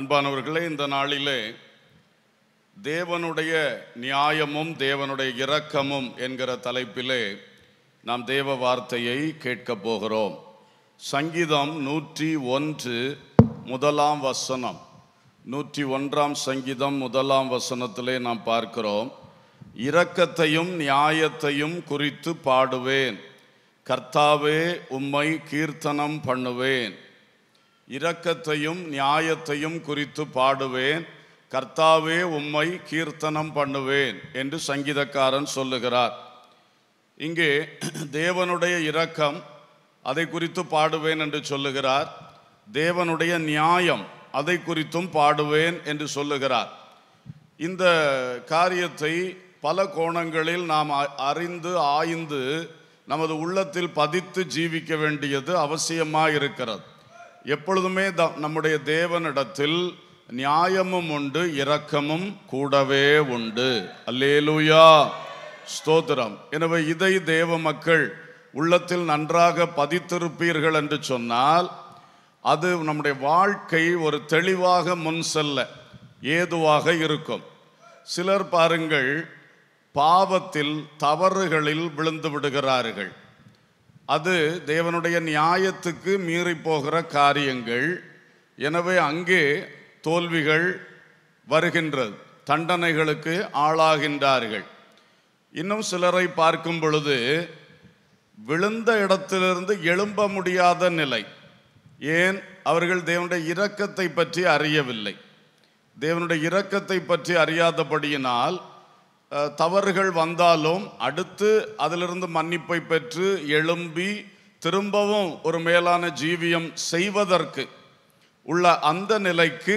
அன்பானவர்களே இந்த நாளிலே தேவனுடைய நியாயமும் தேவனுடைய இரக்கமும் என்கிற தலைப்பிலே நாம் தேவ வார்த்தையை கேட்கப் போகிறோம் சங்கீதம் நூற்றி ஒன்று முதலாம் வசனம் நூற்றி ஒன்றாம் சங்கீதம் முதலாம் வசனத்திலே நாம் பார்க்கிறோம் இரக்கத்தையும் நியாயத்தையும் குறித்து பாடுவேன் கர்த்தாவே உம்மை கீர்த்தனம் பண்ணுவேன் இரக்கத்தையும் நியாயத்தையும் குறித்து பாடுவேன் கர்த்தாவே உம்மை கீர்த்தனம் பண்ணுவேன் என்று சங்கீதக்காரன் சொல்லுகிறார் இங்கே தேவனுடைய இரக்கம் அதை குறித்து பாடுவேன் என்று சொல்லுகிறார் தேவனுடைய நியாயம் அதை குறித்தும் பாடுவேன் என்று சொல்லுகிறார் இந்த காரியத்தை பல கோணங்களில் நாம் அறிந்து ஆய்ந்து நமது உள்ளத்தில் பதித்து ஜீவிக்க வேண்டியது அவசியமாக இருக்கிறது எப்பொழுதுமே த நம்முடைய தேவனிடத்தில் நியாயமும் உண்டு இரக்கமும் கூடவே உண்டு அல்லேலூயா ஸ்தோத்திரம் எனவே இதை தேவ மக்கள் உள்ளத்தில் நன்றாக பதித்திருப்பீர்கள் என்று சொன்னால் அது நம்முடைய வாழ்க்கை ஒரு தெளிவாக முன் செல்ல ஏதுவாக இருக்கும் சிலர் பாருங்கள் பாவத்தில் தவறுகளில் விழுந்து விடுகிறார்கள் அது தேவனுடைய நியாயத்துக்கு மீறி போகிற காரியங்கள் எனவே அங்கே தோல்விகள் வருகின்றது தண்டனைகளுக்கு ஆளாகின்றார்கள் இன்னும் சிலரை பார்க்கும் பொழுது விழுந்த இடத்திலிருந்து எழும்ப முடியாத நிலை ஏன் அவர்கள் தேவனுடைய இரக்கத்தை பற்றி அறியவில்லை தேவனுடைய இரக்கத்தை பற்றி அறியாதபடியினால் தவறுகள் வந்தாலும் அடுத்து அதிலிருந்து மன்னிப்பை பெற்று எழும்பி திரும்பவும் ஒரு மேலான ஜீவியம் செய்வதற்கு உள்ள அந்த நிலைக்கு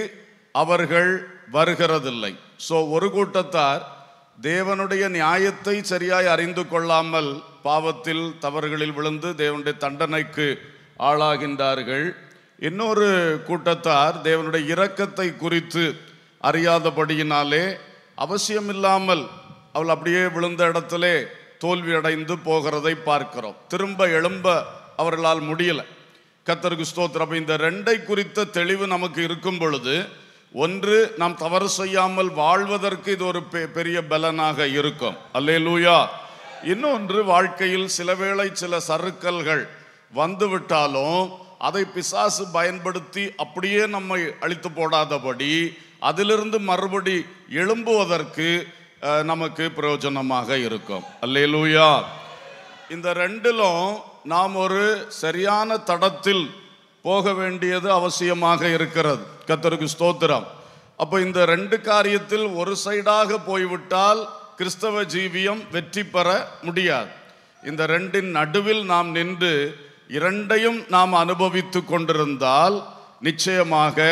அவர்கள் வருகிறதில்லை ஸோ ஒரு கூட்டத்தார் தேவனுடைய நியாயத்தை சரியாய் அறிந்து கொள்ளாமல் பாவத்தில் தவறுகளில் விழுந்து தேவனுடைய தண்டனைக்கு ஆளாகின்றார்கள் இன்னொரு கூட்டத்தார் தேவனுடைய இரக்கத்தை குறித்து அறியாதபடியினாலே அவசியமில்லாமல் அவள் அப்படியே விழுந்த இடத்திலே தோல்வி அடைந்து போகிறதை பார்க்கிறோம் திரும்ப எழும்ப அவர்களால் முடியலை கத்தருக்கு ஸ்தோத்திரம் இந்த ரெண்டை குறித்த தெளிவு நமக்கு இருக்கும் பொழுது ஒன்று நாம் தவறு செய்யாமல் வாழ்வதற்கு இது ஒரு பெரிய பலனாக இருக்கும் அல்லே லூயா இன்னொன்று வாழ்க்கையில் சில வேளை சில சறுக்கல்கள் வந்துவிட்டாலும் அதை பிசாசு பயன்படுத்தி அப்படியே நம்மை அழித்து போடாதபடி அதிலிருந்து மறுபடி எழும்புவதற்கு நமக்கு பிரயோஜனமாக இருக்கும் அல்லேலூயா இந்த ரெண்டிலும் நாம் ஒரு சரியான தடத்தில் போக வேண்டியது அவசியமாக இருக்கிறது கத்தருக்கு ஸ்தோத்திரம் அப்போ இந்த ரெண்டு காரியத்தில் ஒரு சைடாக போய்விட்டால் கிறிஸ்தவ ஜீவியம் வெற்றி பெற முடியாது இந்த ரெண்டின் நடுவில் நாம் நின்று இரண்டையும் நாம் அனுபவித்து கொண்டிருந்தால் நிச்சயமாக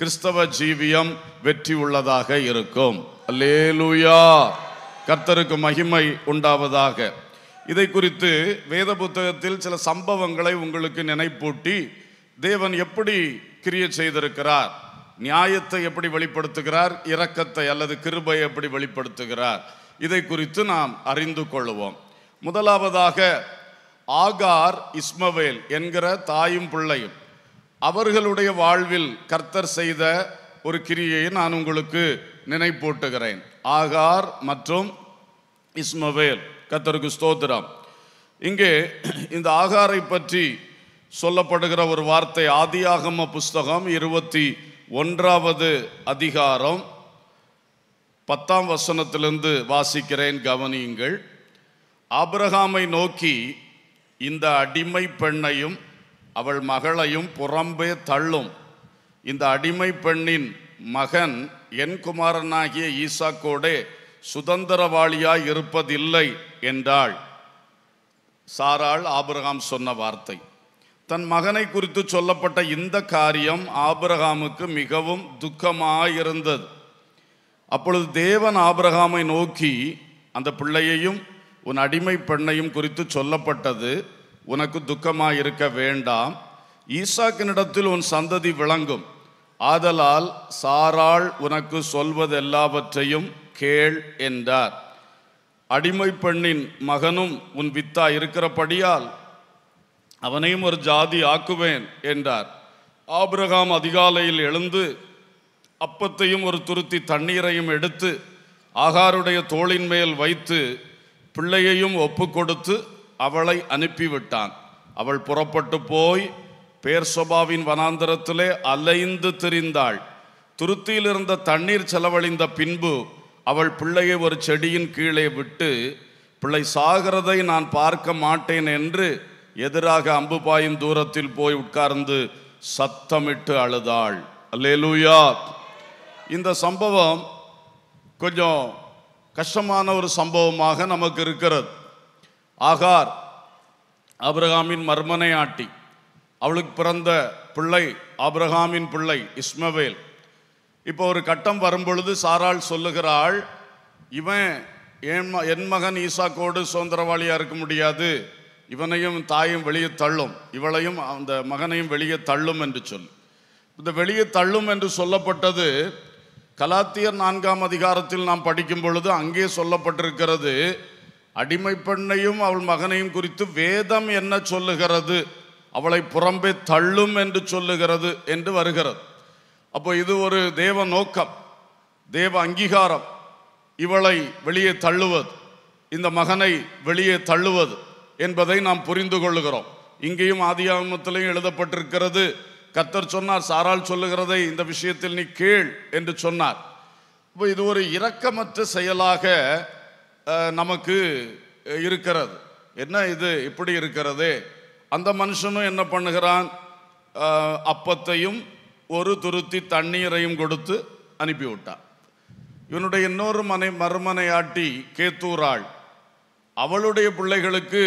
கிறிஸ்தவ ஜீவியம் வெற்றி உள்ளதாக இருக்கும் அல்லேலுயா கர்த்தருக்கு மகிமை உண்டாவதாக இதை குறித்து வேத புத்தகத்தில் சில சம்பவங்களை உங்களுக்கு நினைப்பூட்டி தேவன் எப்படி கிரியை செய்திருக்கிறார் நியாயத்தை எப்படி வெளிப்படுத்துகிறார் இரக்கத்தை அல்லது கிருபை எப்படி வெளிப்படுத்துகிறார் இதை குறித்து நாம் அறிந்து கொள்வோம் முதலாவதாக ஆகார் இஸ்மவேல் என்கிற தாயும் பிள்ளையும் அவர்களுடைய வாழ்வில் கர்த்தர் செய்த ஒரு கிரியையை நான் உங்களுக்கு நினைப்பூட்டுகிறேன் ஆகார் மற்றும் இஸ்மவேல் கத்தருக்கு ஸ்தோத்திரம் இங்கே இந்த ஆகாரை பற்றி சொல்லப்படுகிற ஒரு வார்த்தை ஆதியாகம புஸ்தகம் இருபத்தி ஒன்றாவது அதிகாரம் பத்தாம் வசனத்திலிருந்து வாசிக்கிறேன் கவனியுங்கள் ஆபிரகாமை நோக்கி இந்த அடிமை பெண்ணையும் அவள் மகளையும் புறம்பே தள்ளும் இந்த அடிமை பெண்ணின் மகன் என் குமாரனாகிய ஈசாக்கோடே சுதந்திரவாளியாய் இருப்பதில்லை என்றாள் சாராள் ஆபிரகாம் சொன்ன வார்த்தை தன் மகனை குறித்து சொல்லப்பட்ட இந்த காரியம் ஆபிரகாமுக்கு மிகவும் துக்கமாயிருந்தது அப்பொழுது தேவன் ஆபிரகாமை நோக்கி அந்த பிள்ளையையும் உன் அடிமை பெண்ணையும் குறித்து சொல்லப்பட்டது உனக்கு துக்கமாக இருக்க வேண்டாம் ஈசாக்கினிடத்தில் உன் சந்ததி விளங்கும் ஆதலால் சாராள் உனக்கு சொல்வதெல்லாவற்றையும் கேள் என்றார் அடிமை பெண்ணின் மகனும் உன் வித்தா இருக்கிறபடியால் அவனையும் ஒரு ஜாதி ஆக்குவேன் என்றார் ஆபிரகாம் அதிகாலையில் எழுந்து அப்பத்தையும் ஒரு துருத்தி தண்ணீரையும் எடுத்து ஆகாருடைய தோளின் மேல் வைத்து பிள்ளையையும் ஒப்பு கொடுத்து அவளை அனுப்பிவிட்டான் அவள் புறப்பட்டு போய் பேர் சொபாவின் வனாந்தரத்திலே அலைந்து திரிந்தாள் துருத்தியில் இருந்த தண்ணீர் செலவழிந்த பின்பு அவள் பிள்ளையை ஒரு செடியின் கீழே விட்டு பிள்ளை சாகிறதை நான் பார்க்க மாட்டேன் என்று எதிராக அம்பு பாயும் தூரத்தில் போய் உட்கார்ந்து சத்தமிட்டு அழுதாள் அல்லேலூயா இந்த சம்பவம் கொஞ்சம் கஷ்டமான ஒரு சம்பவமாக நமக்கு இருக்கிறது ஆகார் அப்ரஹாமின் மர்மனை ஆட்டி அவளுக்கு பிறந்த பிள்ளை அப்ரஹாமின் பிள்ளை இஸ்மவேல் இப்போ ஒரு கட்டம் வரும்பொழுது சாரால் சொல்லுகிறாள் இவன் என் என் மகன் ஈசாக்கோடு சுதந்திரவாளியாக இருக்க முடியாது இவனையும் தாயும் வெளியே தள்ளும் இவளையும் அந்த மகனையும் வெளியே தள்ளும் என்று சொல் இந்த வெளியே தள்ளும் என்று சொல்லப்பட்டது கலாத்தியர் நான்காம் அதிகாரத்தில் நாம் படிக்கும் பொழுது அங்கே சொல்லப்பட்டிருக்கிறது அடிமை பெண்ணையும் அவள் மகனையும் குறித்து வேதம் என்ன சொல்லுகிறது அவளை புறம்பே தள்ளும் என்று சொல்லுகிறது என்று வருகிறது அப்போ இது ஒரு தேவ நோக்கம் தேவ அங்கீகாரம் இவளை வெளியே தள்ளுவது இந்த மகனை வெளியே தள்ளுவது என்பதை நாம் புரிந்து கொள்ளுகிறோம் இங்கேயும் ஆதியாமத்திலையும் எழுதப்பட்டிருக்கிறது கத்தர் சொன்னார் சாரால் சொல்லுகிறதை இந்த விஷயத்தில் நீ கேள் என்று சொன்னார் இப்போ இது ஒரு இரக்கமற்ற செயலாக நமக்கு இருக்கிறது என்ன இது இப்படி இருக்கிறது அந்த மனுஷனும் என்ன பண்ணுகிறான் அப்பத்தையும் ஒரு துருத்தி தண்ணீரையும் கொடுத்து அனுப்பிவிட்டான் இவனுடைய இன்னொரு மனை மறுமனையாட்டி கேத்தூராள் அவளுடைய பிள்ளைகளுக்கு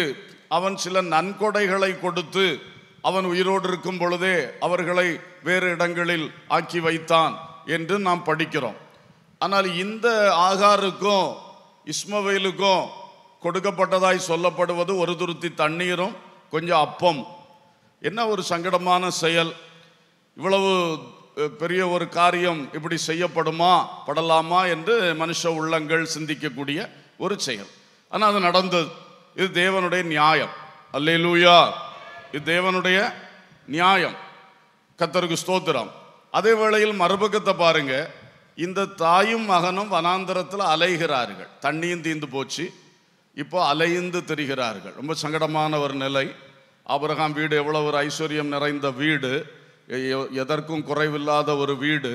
அவன் சில நன்கொடைகளை கொடுத்து அவன் உயிரோடு இருக்கும் பொழுதே அவர்களை வேறு இடங்களில் ஆக்கி வைத்தான் என்று நாம் படிக்கிறோம் ஆனால் இந்த ஆகாருக்கும் இஸ்மவேலுக்கும் கொடுக்கப்பட்டதாய் சொல்லப்படுவது ஒரு துருத்தி தண்ணீரும் கொஞ்சம் அப்பம் என்ன ஒரு சங்கடமான செயல் இவ்வளவு பெரிய ஒரு காரியம் இப்படி செய்யப்படுமா படலாமா என்று மனுஷ உள்ளங்கள் சிந்திக்கக்கூடிய ஒரு செயல் ஆனால் அது நடந்தது இது தேவனுடைய நியாயம் அல்லே லூயா இது தேவனுடைய நியாயம் கத்தருக்கு ஸ்தோத்திரம் அதே வேளையில் மறுபக்கத்தை பாருங்க இந்த தாயும் மகனும் வனாந்தரத்தில் அலைகிறார்கள் தண்ணியும் தீந்து போச்சு இப்போ அலைந்து திரிகிறார்கள் ரொம்ப சங்கடமான ஒரு நிலை ஆபரகாம் வீடு எவ்வளோ ஒரு ஐஸ்வர்யம் நிறைந்த வீடு எதற்கும் குறைவில்லாத ஒரு வீடு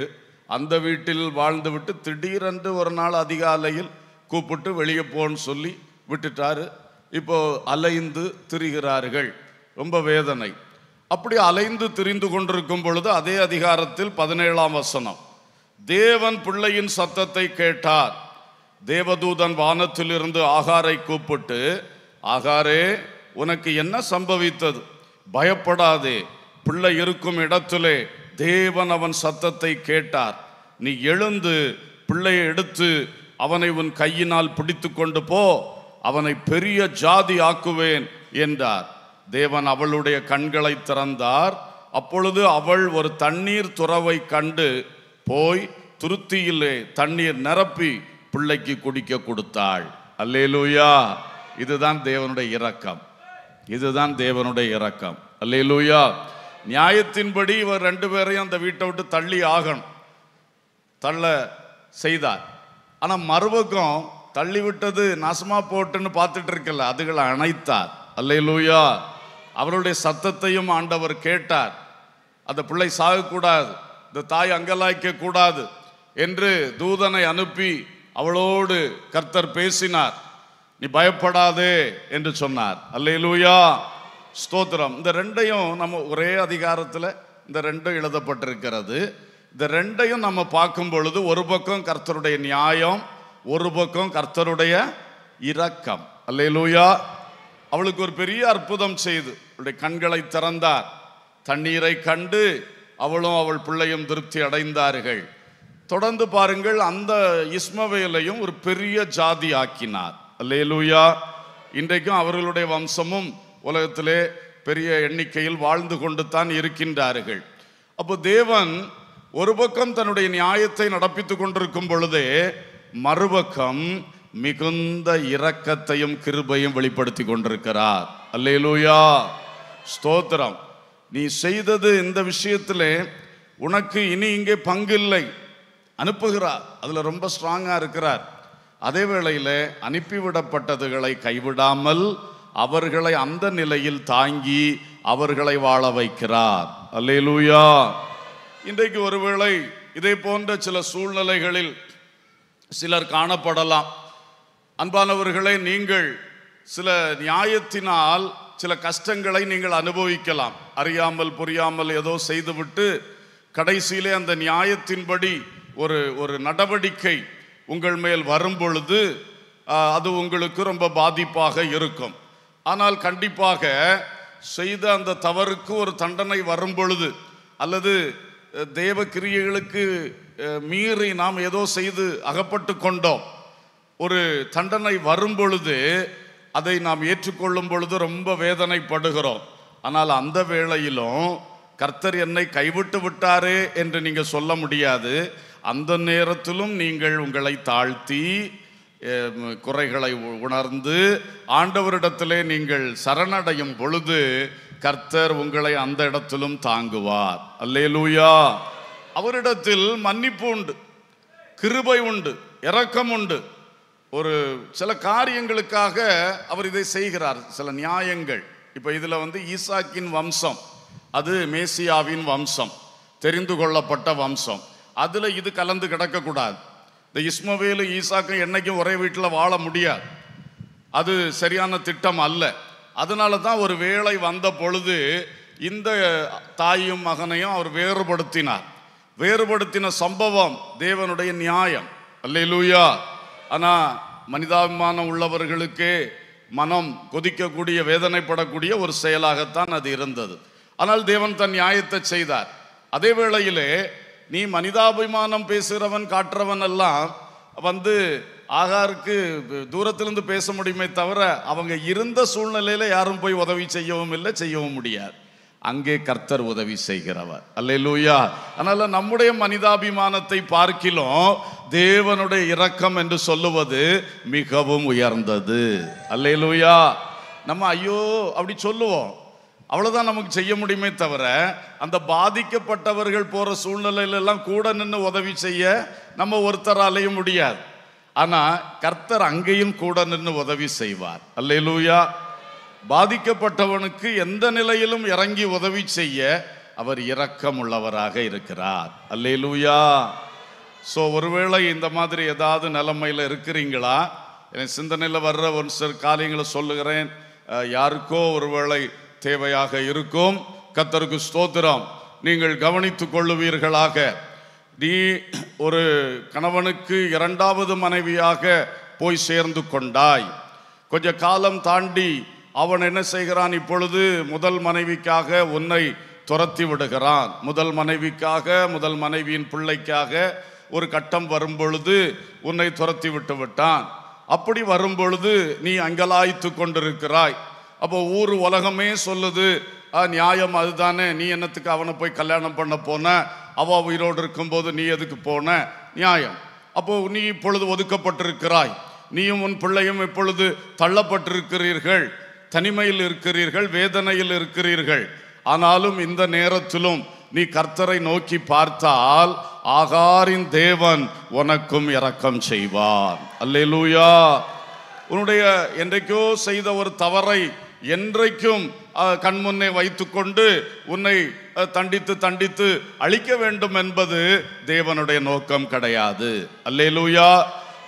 அந்த வீட்டில் வாழ்ந்துவிட்டு திடீரென்று ஒரு நாள் அதிகாலையில் கூப்பிட்டு வெளியே போன்னு சொல்லி விட்டுட்டாரு இப்போ அலைந்து திரிகிறார்கள் ரொம்ப வேதனை அப்படி அலைந்து திரிந்து கொண்டிருக்கும் பொழுது அதே அதிகாரத்தில் பதினேழாம் வசனம் தேவன் பிள்ளையின் சத்தத்தை கேட்டார் தேவதூதன் வானத்திலிருந்து ஆகாரை கூப்பிட்டு ஆகாரே உனக்கு என்ன சம்பவித்தது பயப்படாதே பிள்ளை இருக்கும் இடத்திலே தேவன் அவன் சத்தத்தை கேட்டார் நீ எழுந்து பிள்ளையை எடுத்து அவனை உன் கையினால் பிடித்து கொண்டு போ அவனை பெரிய ஜாதி ஆக்குவேன் என்றார் தேவன் அவளுடைய கண்களை திறந்தார் அப்பொழுது அவள் ஒரு தண்ணீர் துறவை கண்டு போய் துருத்தியிலே தண்ணீர் நிரப்பி பிள்ளைக்கு குடிக்க கொடுத்தாள் அல்லேலூயா இதுதான் தேவனுடைய இரக்கம் இதுதான் தேவனுடைய இரக்கம் அல்லேலூயா நியாயத்தின்படி இவர் ரெண்டு பேரையும் அந்த வீட்டை விட்டு தள்ளி ஆகணும் தள்ள செய்தார் ஆனால் மறுபக்கம் தள்ளிவிட்டது நசமா போட்டுன்னு பார்த்துட்டு இருக்கல அதுகளை அணைத்தார் அல்லையிலூயா அவருடைய சத்தத்தையும் ஆண்டவர் கேட்டார் அந்த பிள்ளை சாகக்கூடாது இந்த தாய் அங்கலாய்க்க கூடாது என்று தூதனை அனுப்பி அவளோடு கர்த்தர் பேசினார் நீ பயப்படாதே என்று சொன்னார் அல்லையிலூயா ஸ்தோத்திரம் இந்த ரெண்டையும் நம்ம ஒரே அதிகாரத்தில் இந்த ரெண்டும் எழுதப்பட்டிருக்கிறது இந்த ரெண்டையும் நம்ம பார்க்கும் பொழுது ஒரு பக்கம் கர்த்தருடைய நியாயம் ஒரு பக்கம் கர்த்தருடைய இரக்கம் அல்லையிலூயா அவளுக்கு ஒரு பெரிய அற்புதம் செய்து அவளுடைய கண்களை திறந்தார் தண்ணீரை கண்டு அவளும் அவள் பிள்ளையும் திருப்தி அடைந்தார்கள் தொடர்ந்து பாருங்கள் அந்த இஸ்மவேலையும் ஒரு பெரிய ஜாதி ஆக்கினார் அல்லேலூயா இன்றைக்கும் அவர்களுடைய வம்சமும் உலகத்திலே பெரிய எண்ணிக்கையில் வாழ்ந்து கொண்டு தான் இருக்கின்றார்கள் அப்போ தேவன் ஒரு பக்கம் தன்னுடைய நியாயத்தை நடப்பித்து கொண்டிருக்கும் பொழுதே மறுபக்கம் மிகுந்த இரக்கத்தையும் கிருபையும் வெளிப்படுத்தி கொண்டிருக்கிறார் அல்லேலூயா ஸ்தோத்திரம் நீ செய்தது இந்த விஷயத்திலே உனக்கு இனி இங்கே பங்கு இல்லை அனுப்புகிறார் அதில் ரொம்ப ஸ்ட்ராங்காக இருக்கிறார் அதே வேளையில் அனுப்பிவிடப்பட்டதுகளை கைவிடாமல் அவர்களை அந்த நிலையில் தாங்கி அவர்களை வாழ வைக்கிறார் அல்லே லூயா இன்றைக்கு ஒருவேளை இதே போன்ற சில சூழ்நிலைகளில் சிலர் காணப்படலாம் அன்பானவர்களே நீங்கள் சில நியாயத்தினால் சில கஷ்டங்களை நீங்கள் அனுபவிக்கலாம் அறியாமல் புரியாமல் ஏதோ செய்துவிட்டு கடைசியிலே அந்த நியாயத்தின்படி ஒரு ஒரு நடவடிக்கை உங்கள் மேல் வரும் பொழுது அது உங்களுக்கு ரொம்ப பாதிப்பாக இருக்கும் ஆனால் கண்டிப்பாக செய்த அந்த தவறுக்கு ஒரு தண்டனை வரும் பொழுது அல்லது தேவ கிரியைகளுக்கு மீறி நாம் ஏதோ செய்து அகப்பட்டு கொண்டோம் ஒரு தண்டனை வரும் பொழுது அதை நாம் ஏற்றுக்கொள்ளும் பொழுது ரொம்ப வேதனைப்படுகிறோம் ஆனால் அந்த வேளையிலும் கர்த்தர் என்னை கைவிட்டு விட்டாரே என்று நீங்கள் சொல்ல முடியாது அந்த நேரத்திலும் நீங்கள் உங்களை தாழ்த்தி குறைகளை உணர்ந்து ஆண்டவரிடத்திலே நீங்கள் சரணடையும் பொழுது கர்த்தர் உங்களை அந்த இடத்திலும் தாங்குவார் அல்லே லூயா அவரிடத்தில் மன்னிப்பு உண்டு கிருபை உண்டு இரக்கம் உண்டு ஒரு சில காரியங்களுக்காக அவர் இதை செய்கிறார் சில நியாயங்கள் இப்போ இதில் வந்து ஈசாக்கின் வம்சம் அது மேசியாவின் வம்சம் தெரிந்து கொள்ளப்பட்ட வம்சம் அதில் இது கலந்து கிடக்கக்கூடாது இந்த இஸ்மவேலு ஈசாக்கும் என்றைக்கும் ஒரே வீட்டில் வாழ முடியாது அது சரியான திட்டம் அல்ல அதனால தான் ஒரு வேலை வந்த பொழுது இந்த தாயும் மகனையும் அவர் வேறுபடுத்தினார் வேறுபடுத்தின சம்பவம் தேவனுடைய நியாயம் அல்லே லூயா ஆனால் மனிதாபிமானம் உள்ளவர்களுக்கு மனம் கொதிக்கக்கூடிய வேதனைப்படக்கூடிய ஒரு செயலாகத்தான் அது இருந்தது ஆனால் தேவன் தன் நியாயத்தை செய்தார் அதே வேளையிலே நீ மனிதாபிமானம் பேசுகிறவன் காட்டுறவன் எல்லாம் வந்து ஆகாருக்கு தூரத்திலிருந்து பேச முடியுமே தவிர அவங்க இருந்த சூழ்நிலையில் யாரும் போய் உதவி செய்யவும் இல்லை செய்யவும் முடியாது அங்கே கர்த்தர் உதவி செய்கிறவர் அல்லையா அதனால் நம்முடைய மனிதாபிமானத்தை பார்க்கிலும் தேவனுடைய இரக்கம் என்று சொல்லுவது மிகவும் உயர்ந்தது அல்லையிலூயா நம்ம ஐயோ அப்படி சொல்லுவோம் அவ்வளோதான் நமக்கு செய்ய முடியுமே தவிர அந்த பாதிக்கப்பட்டவர்கள் போகிற சூழ்நிலையிலெல்லாம் கூட நின்று உதவி செய்ய நம்ம ஒருத்தராலையும் முடியாது ஆனால் கர்த்தர் அங்கேயும் கூட நின்று உதவி செய்வார் அல்லையிலூயா பாதிக்கப்பட்டவனுக்கு எந்த நிலையிலும் இறங்கி உதவி செய்ய அவர் இரக்கம் உள்ளவராக இருக்கிறார் அல்லையிலூயா ஸோ ஒருவேளை இந்த மாதிரி ஏதாவது நிலைமையில் இருக்கிறீங்களா என் சிந்தனையில் வர்ற ஒரு சில காரியங்களை சொல்லுகிறேன் யாருக்கோ ஒருவேளை தேவையாக இருக்கும் கத்தருக்கு ஸ்தோத்திரம் நீங்கள் கவனித்து கொள்ளுவீர்களாக நீ ஒரு கணவனுக்கு இரண்டாவது மனைவியாக போய் சேர்ந்து கொண்டாய் கொஞ்ச காலம் தாண்டி அவன் என்ன செய்கிறான் இப்பொழுது முதல் மனைவிக்காக உன்னை துரத்தி விடுகிறான் முதல் மனைவிக்காக முதல் மனைவியின் பிள்ளைக்காக ஒரு கட்டம் வரும்பொழுது உன்னை துரத்தி விட்டு விட்டான் அப்படி வரும்பொழுது நீ அங்கலாய்த்து கொண்டிருக்கிறாய் அப்போ ஊர் உலகமே சொல்லுது நியாயம் அதுதானே நீ என்னத்துக்கு அவனை போய் கல்யாணம் பண்ண போன அவ உயிரோடு இருக்கும்போது நீ எதுக்கு போன நியாயம் அப்போ நீ இப்பொழுது ஒதுக்கப்பட்டிருக்கிறாய் நீயும் உன் பிள்ளையும் இப்பொழுது தள்ளப்பட்டிருக்கிறீர்கள் தனிமையில் இருக்கிறீர்கள் வேதனையில் இருக்கிறீர்கள் ஆனாலும் இந்த நேரத்திலும் நீ கர்த்தரை நோக்கி பார்த்தால் ஆகாரின் தேவன் உனக்கும் இரக்கம் செய்வான் அல்லேலூயா உன்னுடைய என்றைக்கோ செய்த ஒரு தவறை என்றைக்கும் கண்முன்னே வைத்துக்கொண்டு உன்னை தண்டித்து தண்டித்து அழிக்க வேண்டும் என்பது தேவனுடைய நோக்கம் கிடையாது லூயா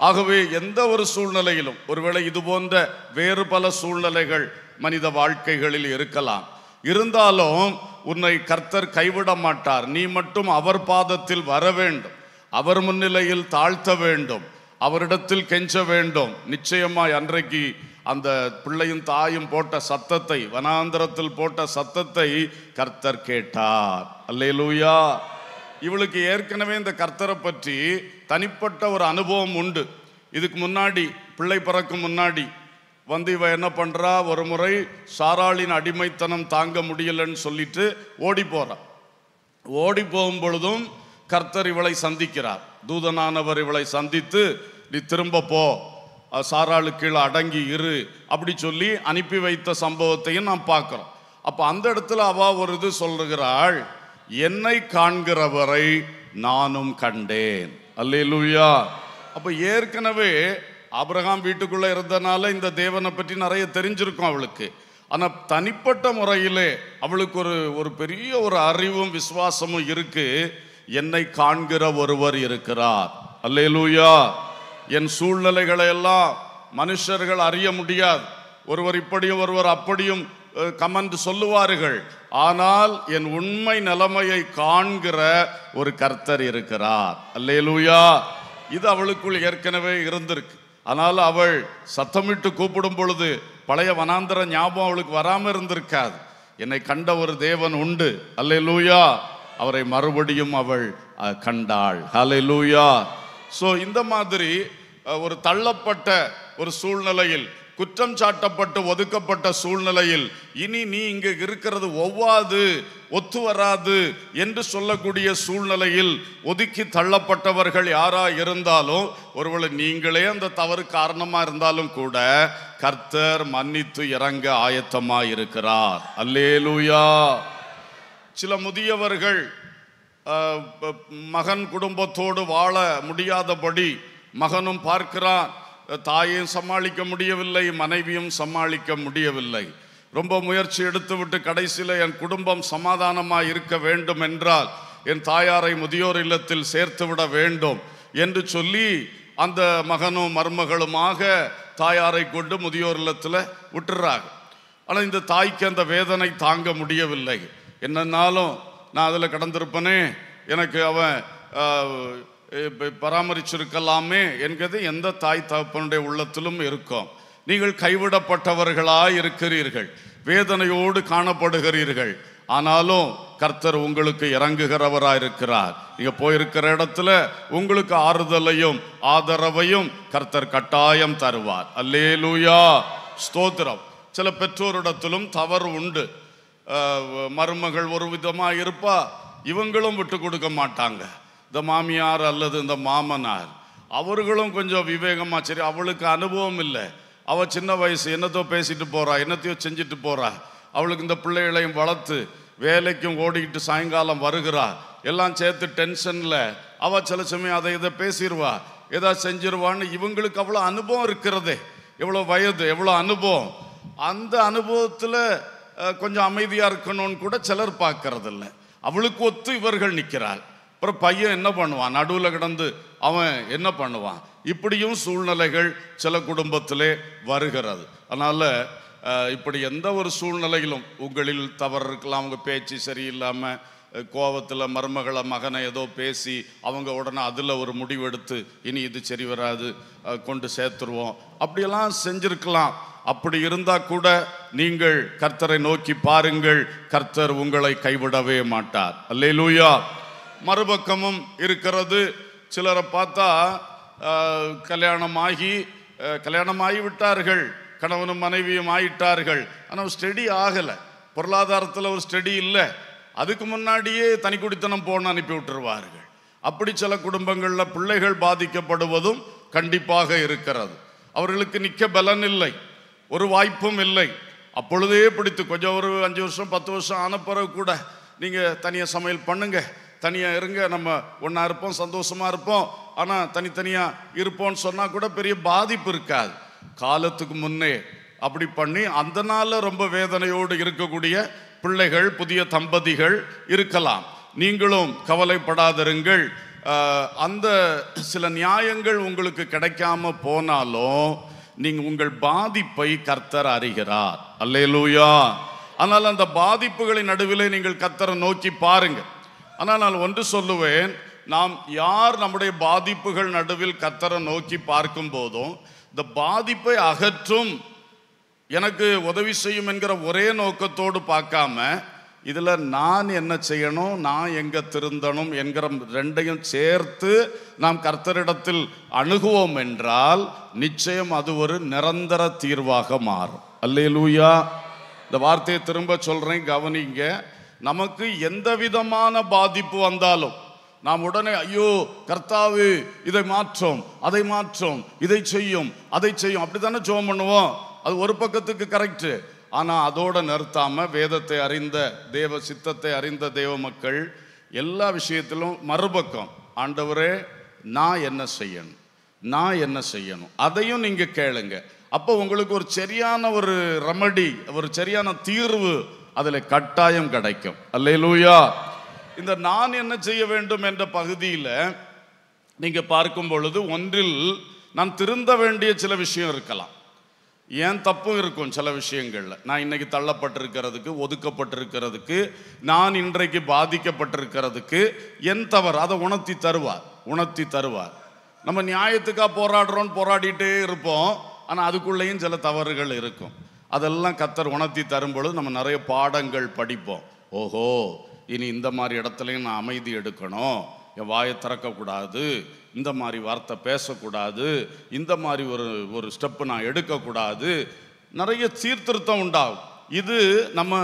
ஆகவே எந்த ஒரு சூழ்நிலையிலும் ஒருவேளை இது போன்ற வேறு பல சூழ்நிலைகள் மனித வாழ்க்கைகளில் இருக்கலாம் இருந்தாலும் உன்னை கர்த்தர் கைவிட மாட்டார் நீ மட்டும் அவர் பாதத்தில் வர வேண்டும் அவர் முன்னிலையில் தாழ்த்த வேண்டும் அவரிடத்தில் கெஞ்ச வேண்டும் நிச்சயமாய் அன்றைக்கு அந்த பிள்ளையும் தாயும் போட்ட சத்தத்தை வனாந்திரத்தில் போட்ட சத்தத்தை கர்த்தர் கேட்டார் அல்லேலூயா இவளுக்கு ஏற்கனவே இந்த கர்த்தரை பற்றி தனிப்பட்ட ஒரு அனுபவம் உண்டு இதுக்கு முன்னாடி பிள்ளை பிறக்கும் முன்னாடி வந்து இவ என்ன பண்ணுறா ஒரு முறை சாராளின் அடிமைத்தனம் தாங்க முடியலன்னு சொல்லிட்டு ஓடி போகிறார் ஓடி போகும் பொழுதும் கர்த்தர் இவளை சந்திக்கிறார் தூதனானவர் இவளை சந்தித்து நீ திரும்ப போ சாராளு கீழே அடங்கி இரு அப்படி சொல்லி அனுப்பி வைத்த சம்பவத்தையும் நாம் பார்க்குறோம் அப்போ அந்த இடத்துல அவ ஒரு இது சொல்லுகிறாள் என்னை காண்கிறவரை நானும் கண்டேன் அல்லே லூயா அப்போ ஏற்கனவே ஆபிரகாம் வீட்டுக்குள்ளே இருந்தனால இந்த தேவனை பற்றி நிறைய தெரிஞ்சிருக்கும் அவளுக்கு ஆனால் தனிப்பட்ட முறையிலே அவளுக்கு ஒரு ஒரு பெரிய ஒரு அறிவும் விசுவாசமும் இருக்குது என்னை காண்கிற ஒருவர் இருக்கிறார் அல்லே லூயா என் சூழ்நிலைகளை எல்லாம் மனுஷர்கள் அறிய முடியாது ஒருவர் இப்படியும் ஒருவர் அப்படியும் கமெண்ட் சொல்லுவார்கள் ஆனால் என் உண்மை நிலைமையை காண்கிற ஒரு கர்த்தர் இருக்கிறார் அல்லேலூயா இது அவளுக்குள் ஏற்கனவே இருந்திருக்கு ஆனால் அவள் சத்தமிட்டு கூப்பிடும் பொழுது பழைய வனாந்திர ஞாபகம் அவளுக்கு வராமல் இருந்திருக்காது என்னை கண்ட ஒரு தேவன் உண்டு அல்லே லூயா அவரை மறுபடியும் அவள் கண்டாள் ஹலே லூயா ஸோ இந்த மாதிரி ஒரு தள்ளப்பட்ட ஒரு சூழ்நிலையில் குற்றம் சாட்டப்பட்டு ஒதுக்கப்பட்ட சூழ்நிலையில் இனி நீ இங்கு இருக்கிறது ஒவ்வாது ஒத்து வராது என்று சொல்லக்கூடிய சூழ்நிலையில் ஒதுக்கி தள்ளப்பட்டவர்கள் யாரா இருந்தாலும் ஒருவேளை நீங்களே அந்த தவறு காரணமாக இருந்தாலும் கூட கர்த்தர் மன்னித்து இறங்க ஆயத்தமாக இருக்கிறார் அல்லேலூயா சில முதியவர்கள் மகன் குடும்பத்தோடு வாழ முடியாதபடி மகனும் பார்க்கிறான் தாயையும் சமாளிக்க முடியவில்லை மனைவியும் சமாளிக்க முடியவில்லை ரொம்ப முயற்சி எடுத்துவிட்டு கடைசியில் என் குடும்பம் சமாதானமாக இருக்க வேண்டும் என்றால் என் தாயாரை முதியோர் இல்லத்தில் சேர்த்துவிட வேண்டும் என்று சொல்லி அந்த மகனும் மருமகளுமாக தாயாரை கொண்டு முதியோர் இல்லத்தில் விட்டுறாங்க ஆனால் இந்த தாய்க்கு அந்த வேதனை தாங்க முடியவில்லை என்னன்னாலும் நான் அதில் கடந்திருப்பனே எனக்கு அவன் பராமரிச்சிருக்கலாமே என்கிறது எந்த தாய் தகப்பனுடைய உள்ளத்திலும் இருக்கும் நீங்கள் கைவிடப்பட்டவர்களாய் இருக்கிறீர்கள் வேதனையோடு காணப்படுகிறீர்கள் ஆனாலும் கர்த்தர் உங்களுக்கு இறங்குகிறவராக இருக்கிறார் நீங்கள் போயிருக்கிற இடத்துல உங்களுக்கு ஆறுதலையும் ஆதரவையும் கர்த்தர் கட்டாயம் தருவார் அல்லே லூயா ஸ்தோத்திரம் சில பெற்றோரிடத்திலும் தவறு உண்டு மருமகள் ஒரு விதமாக இருப்பா இவங்களும் விட்டு கொடுக்க மாட்டாங்க இந்த மாமியார் அல்லது இந்த மாமனார் அவர்களும் கொஞ்சம் விவேகமாக சரி அவளுக்கு அனுபவம் இல்லை அவள் சின்ன வயசு என்னத்தோ பேசிட்டு போகிறா என்னத்தையோ செஞ்சுட்டு போகிறா அவளுக்கு இந்த பிள்ளைகளையும் வளர்த்து வேலைக்கும் ஓடிக்கிட்டு சாயங்காலம் வருகிறா எல்லாம் சேர்த்து டென்ஷனில் அவள் சில சமயம் அதை இதை பேசிடுவா எதா செஞ்சிருவான்னு இவங்களுக்கு அவ்வளோ அனுபவம் இருக்கிறது எவ்வளோ வயது எவ்வளோ அனுபவம் அந்த அனுபவத்தில் கொஞ்சம் அமைதியாக இருக்கணும்னு கூட சிலர் பார்க்கறதில்ல அவளுக்கு ஒத்து இவர்கள் நிற்கிறாள் அப்புறம் பையன் என்ன பண்ணுவான் நடுவில் கிடந்து அவன் என்ன பண்ணுவான் இப்படியும் சூழ்நிலைகள் சில குடும்பத்திலே வருகிறது அதனால் இப்படி எந்த ஒரு சூழ்நிலையிலும் உங்களில் தவறு இருக்கலாம் அவங்க பேச்சு சரியில்லாமல் கோபத்தில் மருமகளை மகனை ஏதோ பேசி அவங்க உடனே அதில் ஒரு முடிவெடுத்து இனி இது சரி வராது கொண்டு சேர்த்துருவோம் அப்படியெல்லாம் செஞ்சிருக்கலாம் அப்படி இருந்தால் கூட நீங்கள் கர்த்தரை நோக்கி பாருங்கள் கர்த்தர் உங்களை கைவிடவே மாட்டார் அல்லே லூயா மறுபக்கமும் இருக்கிறது சிலரை பார்த்தா கல்யாணமாகி கல்யாணமாகி விட்டார்கள் கணவனும் மனைவியும் ஆயிட்டார்கள் ஆனால் ஸ்டடி ஆகலை பொருளாதாரத்தில் ஒரு ஸ்டடி இல்லை அதுக்கு முன்னாடியே தனி குடித்தனம் போன அனுப்பி விட்டுருவார்கள் அப்படி சில குடும்பங்களில் பிள்ளைகள் பாதிக்கப்படுவதும் கண்டிப்பாக இருக்கிறது அவர்களுக்கு நிற்க பலன் இல்லை ஒரு வாய்ப்பும் இல்லை அப்பொழுதே பிடித்து கொஞ்சம் ஒரு அஞ்சு வருஷம் பத்து வருஷம் ஆன பிறகு கூட நீங்கள் தனியாக சமையல் பண்ணுங்கள் தனியாக இருங்க நம்ம ஒன்றா இருப்போம் சந்தோஷமாக இருப்போம் ஆனால் தனித்தனியாக இருப்போம்னு சொன்னால் கூட பெரிய பாதிப்பு இருக்காது காலத்துக்கு முன்னே அப்படி பண்ணி அந்த நாளில் ரொம்ப வேதனையோடு இருக்கக்கூடிய பிள்ளைகள் புதிய தம்பதிகள் இருக்கலாம் நீங்களும் கவலைப்படாதிருங்கள் அந்த சில நியாயங்கள் உங்களுக்கு கிடைக்காம போனாலும் நீங்கள் உங்கள் பாதிப்பை கர்த்தர் அறிகிறார் அல்லேலூயா ஆனால் அந்த பாதிப்புகளின் நடுவில் நீங்கள் கர்த்தரை நோக்கி பாருங்கள் ஆனால் நான் ஒன்று சொல்லுவேன் நாம் யார் நம்முடைய பாதிப்புகள் நடுவில் கத்தரை நோக்கி பார்க்கும் போதும் இந்த பாதிப்பை அகற்றும் எனக்கு உதவி செய்யும் என்கிற ஒரே நோக்கத்தோடு பார்க்காம இதில் நான் என்ன செய்யணும் நான் எங்கே திருந்தணும் என்கிற ரெண்டையும் சேர்த்து நாம் கர்த்தரிடத்தில் அணுகுவோம் என்றால் நிச்சயம் அது ஒரு நிரந்தர தீர்வாக மாறும் அல்லையிலூயா இந்த வார்த்தையை திரும்ப சொல்கிறேன் கவனிங்க நமக்கு எந்த விதமான பாதிப்பு வந்தாலும் நாம் உடனே ஐயோ கர்த்தாவு இதை மாற்றோம் அதை மாற்றோம் இதை செய்யும் அதை செய்யும் அப்படி தானே ஜோம் பண்ணுவோம் அது ஒரு பக்கத்துக்கு கரெக்டு ஆனால் அதோட நிறுத்தாமல் வேதத்தை அறிந்த தேவ சித்தத்தை அறிந்த தேவ மக்கள் எல்லா விஷயத்திலும் மறுபக்கம் ஆண்டவரே நான் என்ன செய்யணும் நான் என்ன செய்யணும் அதையும் நீங்கள் கேளுங்க அப்போ உங்களுக்கு ஒரு சரியான ஒரு ரெமடி ஒரு சரியான தீர்வு அதில் கட்டாயம் கிடைக்கும் அல்லையிலூயா இந்த நான் என்ன செய்ய வேண்டும் என்ற பகுதியில் நீங்கள் பார்க்கும் பொழுது ஒன்றில் நான் திருந்த வேண்டிய சில விஷயம் இருக்கலாம் ஏன் தப்பும் இருக்கும் சில விஷயங்களில் நான் இன்னைக்கு தள்ளப்பட்டிருக்கிறதுக்கு ஒதுக்கப்பட்டிருக்கிறதுக்கு நான் இன்றைக்கு பாதிக்கப்பட்டிருக்கிறதுக்கு என் தவறு அதை உணர்த்தி தருவார் உணர்த்தி தருவார் நம்ம நியாயத்துக்காக போராடுறோன்னு போராடிட்டே இருப்போம் ஆனால் அதுக்குள்ளேயும் சில தவறுகள் இருக்கும் அதெல்லாம் கத்தர் உணர்த்தி தரும்பொழுது நம்ம நிறைய பாடங்கள் படிப்போம் ஓஹோ இனி இந்த மாதிரி இடத்துலையும் நான் அமைதி எடுக்கணும் என் வாயை திறக்கக்கூடாது இந்த மாதிரி வார்த்தை பேசக்கூடாது இந்த மாதிரி ஒரு ஒரு ஸ்டெப்பு நான் எடுக்கக்கூடாது நிறைய சீர்திருத்தம் உண்டாகும் இது நம்ம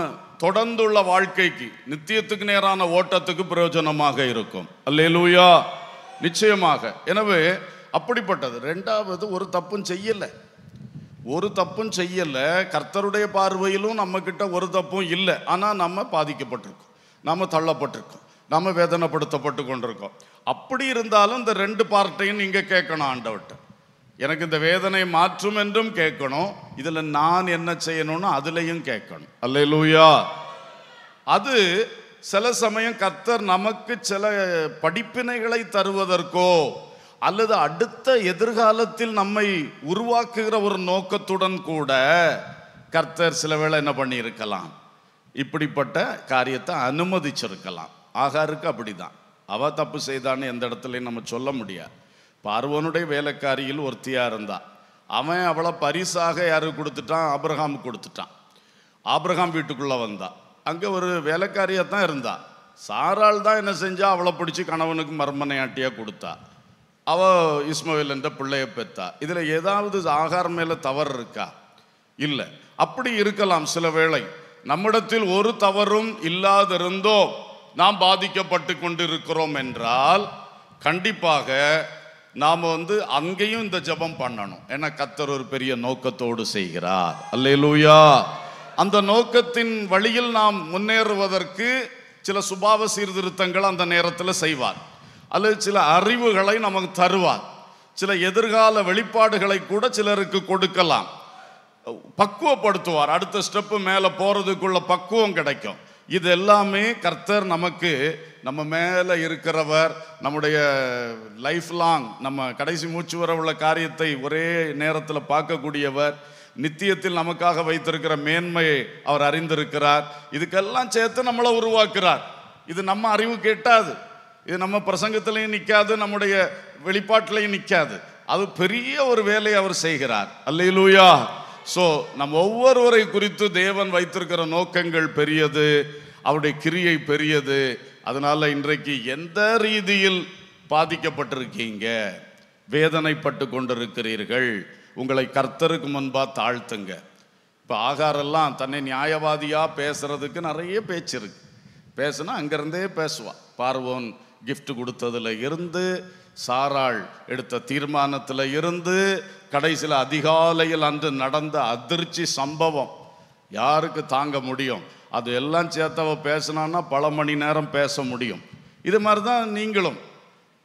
தொடர்ந்துள்ள வாழ்க்கைக்கு நித்தியத்துக்கு நேரான ஓட்டத்துக்கு பிரயோஜனமாக இருக்கும் அல்லேலூயா நிச்சயமாக எனவே அப்படிப்பட்டது ரெண்டாவது ஒரு தப்பும் செய்யலை ஒரு தப்பும் செய்யலை கர்த்தருடைய பார்வையிலும் நம்மக்கிட்ட ஒரு தப்பும் இல்லை ஆனால் நம்ம பாதிக்கப்பட்டிருக்கோம் நம்ம தள்ளப்பட்டிருக்கோம் நம்ம வேதனைப்படுத்தப்பட்டு கொண்டிருக்கோம் அப்படி இருந்தாலும் இந்த ரெண்டு பார்ட்டையும் நீங்கள் கேட்கணும் ஆண்டவர்கிட்ட எனக்கு இந்த வேதனை மாற்றும் என்றும் கேட்கணும் இதில் நான் என்ன செய்யணும்னு அதுலேயும் கேட்கணும் அல்ல லூயா அது சில சமயம் கர்த்தர் நமக்கு சில படிப்பினைகளை தருவதற்கோ அல்லது அடுத்த எதிர்காலத்தில் நம்மை உருவாக்குகிற ஒரு நோக்கத்துடன் கூட கர்த்தர் சில வேளை என்ன பண்ணியிருக்கலாம் இப்படிப்பட்ட காரியத்தை அனுமதிச்சிருக்கலாம் ஆகாருக்கு அப்படிதான் அவ தப்பு செய்தான்னு எந்த இடத்துலையும் நம்ம சொல்ல முடியாது பார்வனுடைய வேலைக்காரியில் ஒருத்தியாக இருந்தா அவன் அவளை பரிசாக யாருக்கு கொடுத்துட்டான் ஆப்ரஹாம் கொடுத்துட்டான் ஆப்ரஹாம் வீட்டுக்குள்ளே வந்தா அங்கே ஒரு வேலைக்காரியாக தான் இருந்தா சாரால் தான் என்ன செஞ்சால் அவளை பிடிச்சி கணவனுக்கு மர்மனையாட்டியாக கொடுத்தாள் அவ இஸ்மவேல் என்ற பிள்ளைய பெற்றா இதில் ஏதாவது ஆகார் மேலே தவறு இருக்கா இல்லை அப்படி இருக்கலாம் சில வேளை நம்மிடத்தில் ஒரு தவறும் இல்லாதிருந்தோ நாம் பாதிக்கப்பட்டு கொண்டிருக்கிறோம் என்றால் கண்டிப்பாக நாம் வந்து அங்கேயும் இந்த ஜபம் பண்ணணும் ஏன்னா கத்தர் ஒரு பெரிய நோக்கத்தோடு செய்கிறார் அல்லேலூயா அந்த நோக்கத்தின் வழியில் நாம் முன்னேறுவதற்கு சில சுபாவ சீர்திருத்தங்கள் அந்த நேரத்தில் செய்வார் அல்லது சில அறிவுகளை நமக்கு தருவார் சில எதிர்கால வெளிப்பாடுகளை கூட சிலருக்கு கொடுக்கலாம் பக்குவப்படுத்துவார் அடுத்த ஸ்டெப்பு மேலே போகிறதுக்குள்ள பக்குவம் கிடைக்கும் இது எல்லாமே கர்த்தர் நமக்கு நம்ம மேலே இருக்கிறவர் நம்முடைய லைஃப் லாங் நம்ம கடைசி மூச்சு வர உள்ள காரியத்தை ஒரே நேரத்தில் பார்க்கக்கூடியவர் நித்தியத்தில் நமக்காக வைத்திருக்கிற மேன்மையை அவர் அறிந்திருக்கிறார் இதுக்கெல்லாம் சேர்த்து நம்மளை உருவாக்குறார் இது நம்ம அறிவு கேட்டாது இது நம்ம பிரசங்கத்திலையும் நிற்காது நம்முடைய வெளிப்பாட்டிலையும் நிற்காது அது பெரிய ஒரு வேலையை அவர் செய்கிறார் அல்லையிலூயா ஸோ நம் ஒவ்வொருவரை குறித்து தேவன் வைத்திருக்கிற நோக்கங்கள் பெரியது அவருடைய கிரியை பெரியது அதனால் இன்றைக்கு எந்த ரீதியில் பாதிக்கப்பட்டிருக்கீங்க வேதனைப்பட்டு கொண்டிருக்கிறீர்கள் உங்களை கர்த்தருக்கு முன்பாக தாழ்த்துங்க இப்போ ஆகாரெல்லாம் தன்னை நியாயவாதியாக பேசுறதுக்கு நிறைய பேச்சு இருக்கு பேசுனா அங்கேருந்தே பேசுவான் பார்வோன் கிஃப்ட் கொடுத்ததுல இருந்து சாராள் எடுத்த தீர்மானத்தில் இருந்து கடைசியில் அதிகாலையில் அன்று நடந்த அதிர்ச்சி சம்பவம் யாருக்கு தாங்க முடியும் அது எல்லாம் சேர்த்தவ பேசினான்னா பல மணி நேரம் பேச முடியும் இது மாதிரி தான் நீங்களும்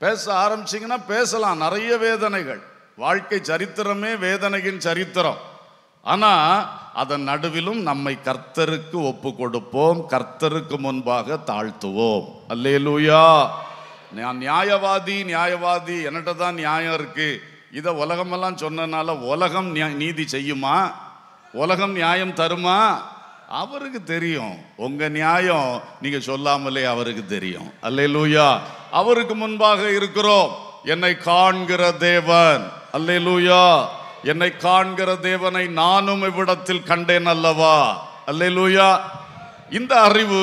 பேச ஆரம்பிச்சிங்கன்னா பேசலாம் நிறைய வேதனைகள் வாழ்க்கை சரித்திரமே வேதனையின் சரித்திரம் ஆனால் அதன் நடுவிலும் நம்மை கர்த்தருக்கு ஒப்பு கொடுப்போம் கர்த்தருக்கு முன்பாக தாழ்த்துவோம் அல்லேலூயா நான் நியாயவாதி நியாயவாதி என்கிட்ட தான் நியாயம் இருக்குது இதை உலகமெல்லாம் சொன்னனால உலகம் நீதி செய்யுமா உலகம் நியாயம் தருமா அவருக்கு தெரியும் உங்க நியாயம் நீங்க சொல்லாமலே அவருக்கு தெரியும் அல்லேலூயா அவருக்கு முன்பாக இருக்கிறோம் என்னை காண்கிற தேவன் அல்லேலூயா என்னை காண்கிற தேவனை நானும் இவ்விடத்தில் கண்டேன் அல்லவா அல்லேலூயா இந்த அறிவு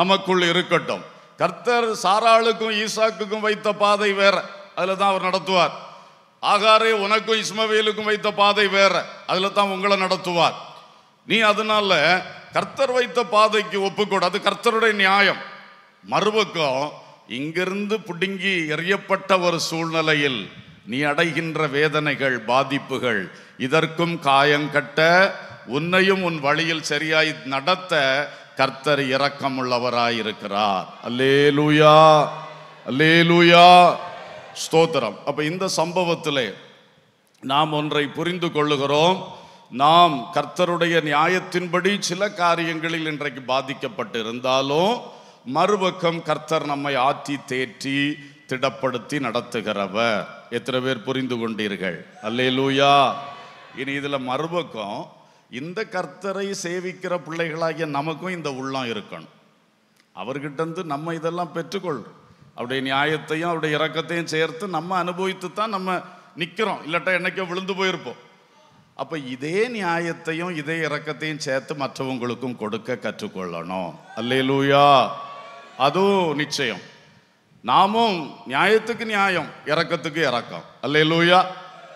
நமக்குள் இருக்கட்டும் கர்த்தர் சாராளுக்கும் ஈசாக்குக்கும் வைத்த பாதை வேற அதில் தான் அவர் நடத்துவார் ஆகாரே உனக்கும் இஸ்மவேலுக்கும் வைத்த பாதை வேற அதில் தான் உங்களை நடத்துவார் நீ அதனால கர்த்தர் வைத்த பாதைக்கு ஒப்புக்கூடாது அது கர்த்தருடைய நியாயம் மறுபக்கம் இங்கிருந்து பிடுங்கி எறியப்பட்ட ஒரு சூழ்நிலையில் நீ அடைகின்ற வேதனைகள் பாதிப்புகள் இதற்கும் காயங்கட்ட உன்னையும் உன் வழியில் சரியாய் நடத்த கர்த்தர் இரக்கமுள்ளவராயிருக்கிறார் அல்லேலூயா அல்லேலூயா ஸ்தோத்திரம் அப்போ இந்த சம்பவத்திலே நாம் ஒன்றை புரிந்து கொள்ளுகிறோம் நாம் கர்த்தருடைய நியாயத்தின்படி சில காரியங்களில் இன்றைக்கு பாதிக்கப்பட்டிருந்தாலும் மறுபக்கம் கர்த்தர் நம்மை ஆற்றி தேற்றி திடப்படுத்தி நடத்துகிறவர் எத்தனை பேர் புரிந்து கொண்டீர்கள் அல்லேலூயா இனி இதில் மறுபக்கம் இந்த கர்த்தரை சேவிக்கிற பிள்ளைகளாகிய நமக்கும் இந்த உள்ளம் இருக்கணும் அவர்கிட்டருந்து நம்ம இதெல்லாம் பெற்றுக்கொள்கிறோம் அவருடைய நியாயத்தையும் அவருடைய இறக்கத்தையும் சேர்த்து நம்ம அனுபவித்து தான் நம்ம நிற்கிறோம் இல்லாட்டா என்னைக்கோ விழுந்து போயிருப்போம் அப்போ இதே நியாயத்தையும் இதே இறக்கத்தையும் சேர்த்து மற்றவங்களுக்கும் கொடுக்க கற்றுக்கொள்ளணும் லூயா அதுவும் நிச்சயம் நாமும் நியாயத்துக்கு நியாயம் இறக்கத்துக்கு இறக்கம் லூயா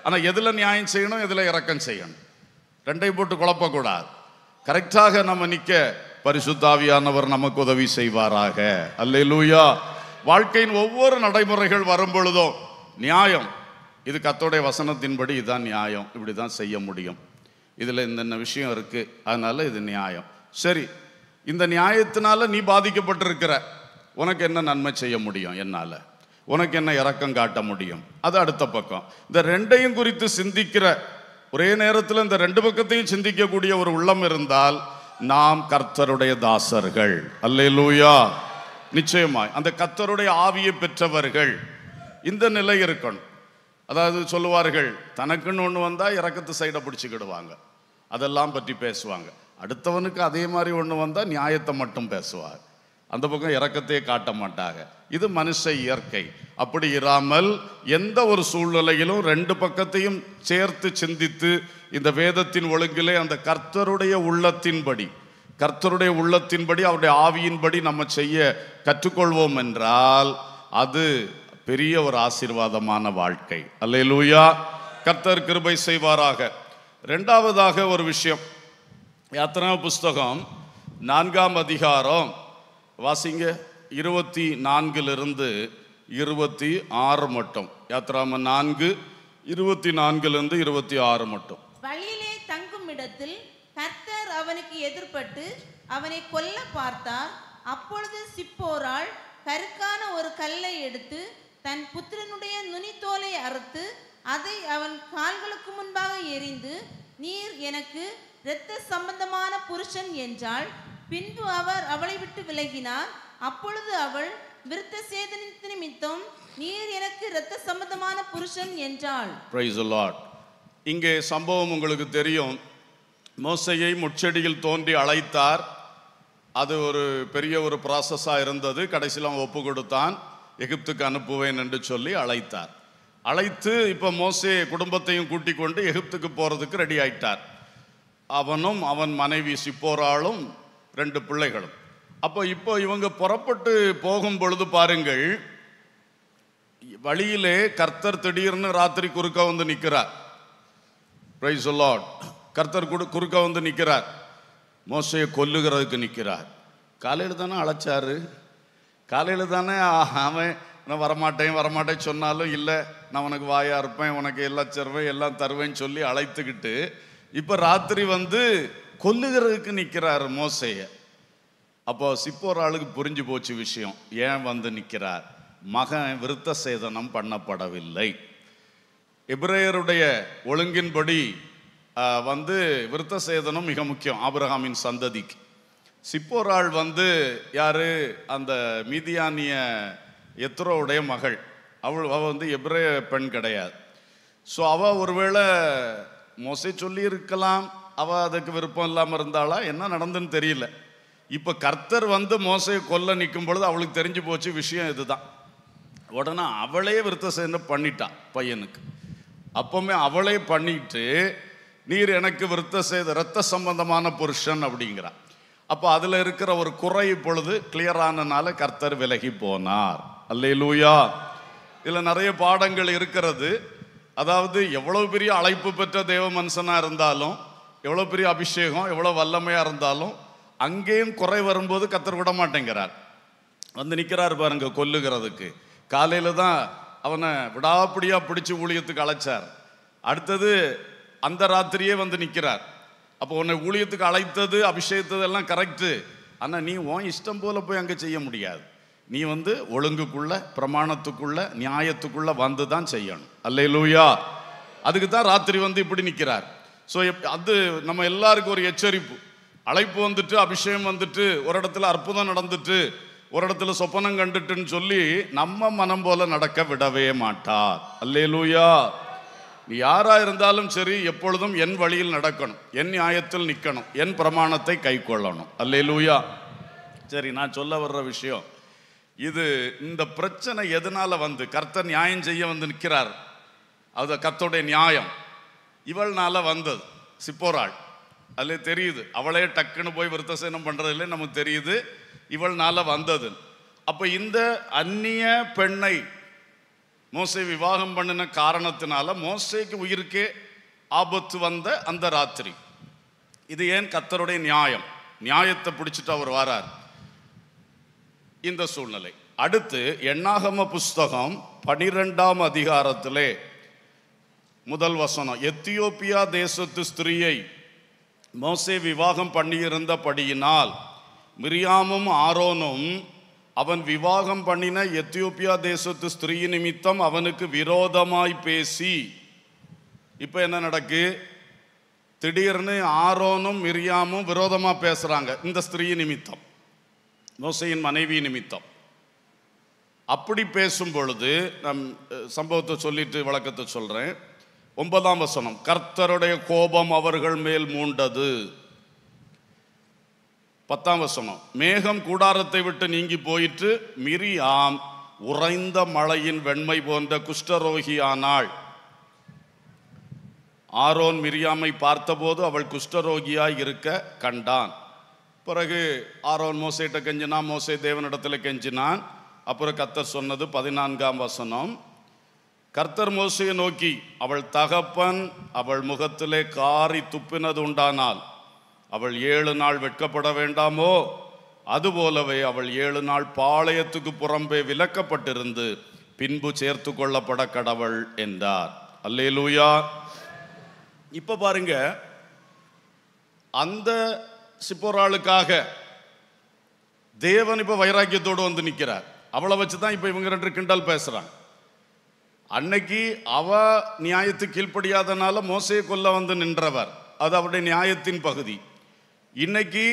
ஆனால் எதில் நியாயம் செய்யணும் எதில் இறக்கம் செய்யணும் ரெண்டையும் போட்டு குழப்பக்கூடாது கரெக்டாக நம்ம நிற்க பரிசுத்தாவியானவர் நமக்கு உதவி செய்வாராக அல்லே லூயா வாழ்க்கையின் ஒவ்வொரு நடைமுறைகள் வரும் பொழுதும் நியாயம் இது கத்தோடைய வசனத்தின்படி இதுதான் நியாயம் இப்படி தான் செய்ய முடியும் இதில் இந்தென்ன விஷயம் இருக்குது அதனால் இது நியாயம் சரி இந்த நியாயத்தினால நீ பாதிக்கப்பட்டிருக்கிற உனக்கு என்ன நன்மை செய்ய முடியும் என்னால் உனக்கு என்ன இறக்கம் காட்ட முடியும் அது அடுத்த பக்கம் இந்த ரெண்டையும் குறித்து சிந்திக்கிற ஒரே நேரத்தில் இந்த ரெண்டு பக்கத்தையும் சிந்திக்கக்கூடிய ஒரு உள்ளம் இருந்தால் நாம் கர்த்தருடைய தாசர்கள் அல்லூயா நிச்சயமாய் அந்த கர்த்தருடைய ஆவியை பெற்றவர்கள் இந்த நிலை இருக்கணும் அதாவது சொல்லுவார்கள் தனக்குன்னு ஒன்று வந்தால் இறக்கத்து சைடை பிடிச்சிக்கிடுவாங்க அதெல்லாம் பற்றி பேசுவாங்க அடுத்தவனுக்கு அதே மாதிரி ஒன்று வந்தால் நியாயத்தை மட்டும் பேசுவார் அந்த பக்கம் இறக்கத்தையே காட்ட மாட்டாங்க இது மனுஷ இயற்கை அப்படி இராமல் எந்த ஒரு சூழ்நிலையிலும் ரெண்டு பக்கத்தையும் சேர்த்து சிந்தித்து இந்த வேதத்தின் ஒழுங்கிலே அந்த கர்த்தருடைய உள்ளத்தின்படி கர்த்தருடைய உள்ளத்தின்படி அவருடைய ஆவியின்படி நம்ம செய்ய கற்றுக்கொள்வோம் என்றால் அது பெரிய ஒரு ஆசீர்வாதமான வாழ்க்கை அல்லே லூயா கர்த்தர் கிருபை செய்வாராக ரெண்டாவதாக ஒரு விஷயம் யாத்திரா புஸ்தகம் நான்காம் அதிகாரம் வாசிங்க இருபத்தி நான்கிலிருந்து இருபத்தி ஆறு மட்டும் யாத்ராம நான்கு இருபத்தி நான்கிலிருந்து இருபத்தி ஆறு மட்டும் வழியிலே தங்கும் இடத்தில் கர்த்தர் அவனுக்கு எதிர்பட்டு அவனை கொல்ல பார்த்தார் அப்பொழுது சிப்போரால் கருக்கான ஒரு கல்லை எடுத்து தன் புத்திரனுடைய நுனித்தோலை அறுத்து அதை அவன் கால்களுக்கு முன்பாக எரிந்து நீர் எனக்கு இரத்த சம்பந்தமான புருஷன் என்றால் பின்பு அவர் அவளை விட்டு விலகினார் அப்பொழுது அவள் விருத்த சேதனத்து நிமித்தம் நீர் எனக்கு இரத்த சம்பந்தமான புருஷன் என்றாள் பிரைஸ் லார்ட் இங்கே சம்பவம் உங்களுக்கு தெரியும் மோசையை முச்செடியில் தோன்றி அழைத்தார் அது ஒரு பெரிய ஒரு ப்ராசஸாக இருந்தது கடைசியில் அவன் ஒப்பு கொடுத்தான் எகிப்துக்கு அனுப்புவேன் என்று சொல்லி அழைத்தார் அழைத்து இப்போ மோசே குடும்பத்தையும் கூட்டிக் கொண்டு எகிப்துக்கு போகிறதுக்கு ரெடி ஆயிட்டார் அவனும் அவன் மனைவி சிப்போராளும் ரெண்டு பிள்ளைகளும் அப்போ இப்போ இவங்க புறப்பட்டு போகும் பொழுது பாருங்கள் வழியிலே கர்த்தர் திடீர்னு ராத்திரி குறுக்க வந்து நிற்கிறார் பிரைஸ் லார்ட் கர்த்தர் கூட குறுக்க வந்து நிற்கிறார் மோசையை கொல்லுகிறதுக்கு நிற்கிறார் காலையில் தானே அழைச்சாரு காலையில் தானே அவன் நான் வரமாட்டேன் வரமாட்டேன் சொன்னாலும் இல்லை நான் உனக்கு வாயாக இருப்பேன் உனக்கு எல்லா தருவேன் எல்லாம் தருவேன்னு சொல்லி அழைத்துக்கிட்டு இப்போ ராத்திரி வந்து கொல்லுகிறதுக்கு நிற்கிறாரு மோசையை அப்போ சிப்போர் ஆளுக்கு புரிஞ்சு போச்சு விஷயம் ஏன் வந்து நிற்கிறார் மகன் விருத்த சேதனம் பண்ணப்படவில்லை இப்ரேயருடைய ஒழுங்கின்படி வந்து விருத்த சேதனம் மிக முக்கியம் ஆபிரஹாமின் சந்ததிக்கு சிப்போராள் வந்து யார் அந்த மீதியானிய எத்ரோவுடைய மகள் அவள் அவள் வந்து எபிரேய பெண் கிடையாது ஸோ அவள் ஒருவேளை மொசை சொல்லியிருக்கலாம் அவள் அதுக்கு விருப்பம் இல்லாமல் இருந்தாளா என்ன நடந்துன்னு தெரியல இப்போ கர்த்தர் வந்து மோசையை கொல்ல நிற்கும் பொழுது அவளுக்கு தெரிஞ்சு போச்சு விஷயம் இதுதான் உடனே அவளே விருத்த சேர்ந்து பண்ணிட்டான் பையனுக்கு அப்போவுமே அவளே பண்ணிட்டு நீர் எனக்கு விருத்த செய்த ரத்த சம்பந்தமான புருஷன் அப்படிங்கிறான் அப்போ அதில் இருக்கிற ஒரு குறை இப்பொழுது கிளியரானனால கர்த்தர் விலகி போனார் அல்லே லூயா இதில் நிறைய பாடங்கள் இருக்கிறது அதாவது எவ்வளோ பெரிய அழைப்பு பெற்ற தேவ மனுஷனாக இருந்தாலும் எவ்வளோ பெரிய அபிஷேகம் எவ்வளோ வல்லமையாக இருந்தாலும் அங்கேயும் குறை வரும்போது கத்தர் விட மாட்டேங்கிறார் வந்து நிற்கிறார் பாருங்க கொல்லுகிறதுக்கு காலையில் தான் அவனை விடாப்பிடியாக பிடிச்சி ஊழியத்துக்கு அழைச்சார் அடுத்தது அந்த ராத்திரியே வந்து நிற்கிறார் அப்போ உன்னை ஊழியத்துக்கு அழைத்தது அபிஷேகத்தது எல்லாம் கரெக்டு ஆனால் நீ உன் இஷ்டம் போல் போய் அங்கே செய்ய முடியாது நீ வந்து ஒழுங்குக்குள்ள பிரமாணத்துக்குள்ள நியாயத்துக்குள்ள வந்து தான் செய்யணும் அல்ல லூயா அதுக்கு தான் ராத்திரி வந்து இப்படி நிற்கிறார் ஸோ அது நம்ம எல்லாருக்கும் ஒரு எச்சரிப்பு அழைப்பு வந்துட்டு அபிஷேகம் வந்துட்டு ஒரு இடத்துல அற்புதம் நடந்துட்டு ஒரு இடத்துல சொப்பனம் கண்டுட்டுன்னு சொல்லி நம்ம மனம் போல நடக்க விடவே மாட்டார் அல்லே லூயா நீ யாராக இருந்தாலும் சரி எப்பொழுதும் என் வழியில் நடக்கணும் என் நியாயத்தில் நிற்கணும் என் பிரமாணத்தை கை கொள்ளணும் அல்லே லூயா சரி நான் சொல்ல வர்ற விஷயம் இது இந்த பிரச்சனை எதனால் வந்து கர்த்த நியாயம் செய்ய வந்து நிற்கிறார் அது கர்த்தோடைய நியாயம் இவள்னால வந்தது சிப்போராள் அதிலே தெரியுது அவளே டக்குன்னு போய் விருத்தசேனம் இல்லை நமக்கு தெரியுது இவள்னால வந்தது அப்போ இந்த அந்நிய பெண்ணை மோசை விவாகம் பண்ணின காரணத்தினால மோசைக்கு உயிருக்கே ஆபத்து வந்த அந்த ராத்திரி இது ஏன் கத்தருடைய நியாயம் நியாயத்தை பிடிச்சிட்டு அவர் வரார் இந்த சூழ்நிலை அடுத்து எண்ணாகம புஸ்தகம் பனிரெண்டாம் அதிகாரத்திலே முதல் வசனம் எத்தியோப்பியா தேசத்து ஸ்திரீயை மோசே விவாகம் பண்ணியிருந்தபடியினால் மிரியாமும் ஆரோனும் அவன் விவாகம் பண்ணின எத்தியோப்பியா தேசத்து ஸ்திரீ நிமித்தம் அவனுக்கு விரோதமாய் பேசி இப்போ என்ன நடக்கு திடீர்னு ஆரோனும் மிரியாமும் விரோதமாக பேசுகிறாங்க இந்த ஸ்திரீ நிமித்தம் மோசையின் மனைவி நிமித்தம் அப்படி பேசும் பொழுது நம் சம்பவத்தை சொல்லிட்டு வழக்கத்தை சொல்கிறேன் ஒன்பதாம் வசனம் கர்த்தருடைய கோபம் அவர்கள் மேல் மூண்டது பத்தாம் வசனம் மேகம் கூடாரத்தை விட்டு நீங்கி போயிற்று மிரியாம் உறைந்த மழையின் வெண்மை போன்ற குஷ்டரோகியானாள் ஆரோன் மிரியாமை பார்த்தபோது அவள் குஷ்டரோகியாய் இருக்க கண்டான் பிறகு ஆரோன் மோசைட்ட கெஞ்சினான் மோசை தேவனிடத்தில் கெஞ்சினான் அப்புறம் கத்தர் சொன்னது பதினான்காம் வசனம் கர்த்தர் மோசையை நோக்கி அவள் தகப்பன் அவள் முகத்திலே காரி துப்பினது உண்டானால் அவள் ஏழு நாள் வெட்கப்பட வேண்டாமோ அதுபோலவே அவள் ஏழு நாள் பாளையத்துக்கு புறம்பே விலக்கப்பட்டிருந்து பின்பு சேர்த்து கொள்ளப்பட கடவுள் என்றார் அல்லே லூயா இப்போ பாருங்க அந்த சிப்போராளுக்காக தேவன் இப்போ வைராக்கியத்தோடு வந்து நிற்கிறார் அவளை வச்சு தான் இப்போ இவங்க ரெண்டு கிண்டல் பேசுறாங்க அன்னைக்கு அவ நியாயத்து கீழ்ப்படியாதனால மோசையை கொல்ல வந்து நின்றவர் அது அவருடைய நியாயத்தின் பகுதி இன்னைக்கு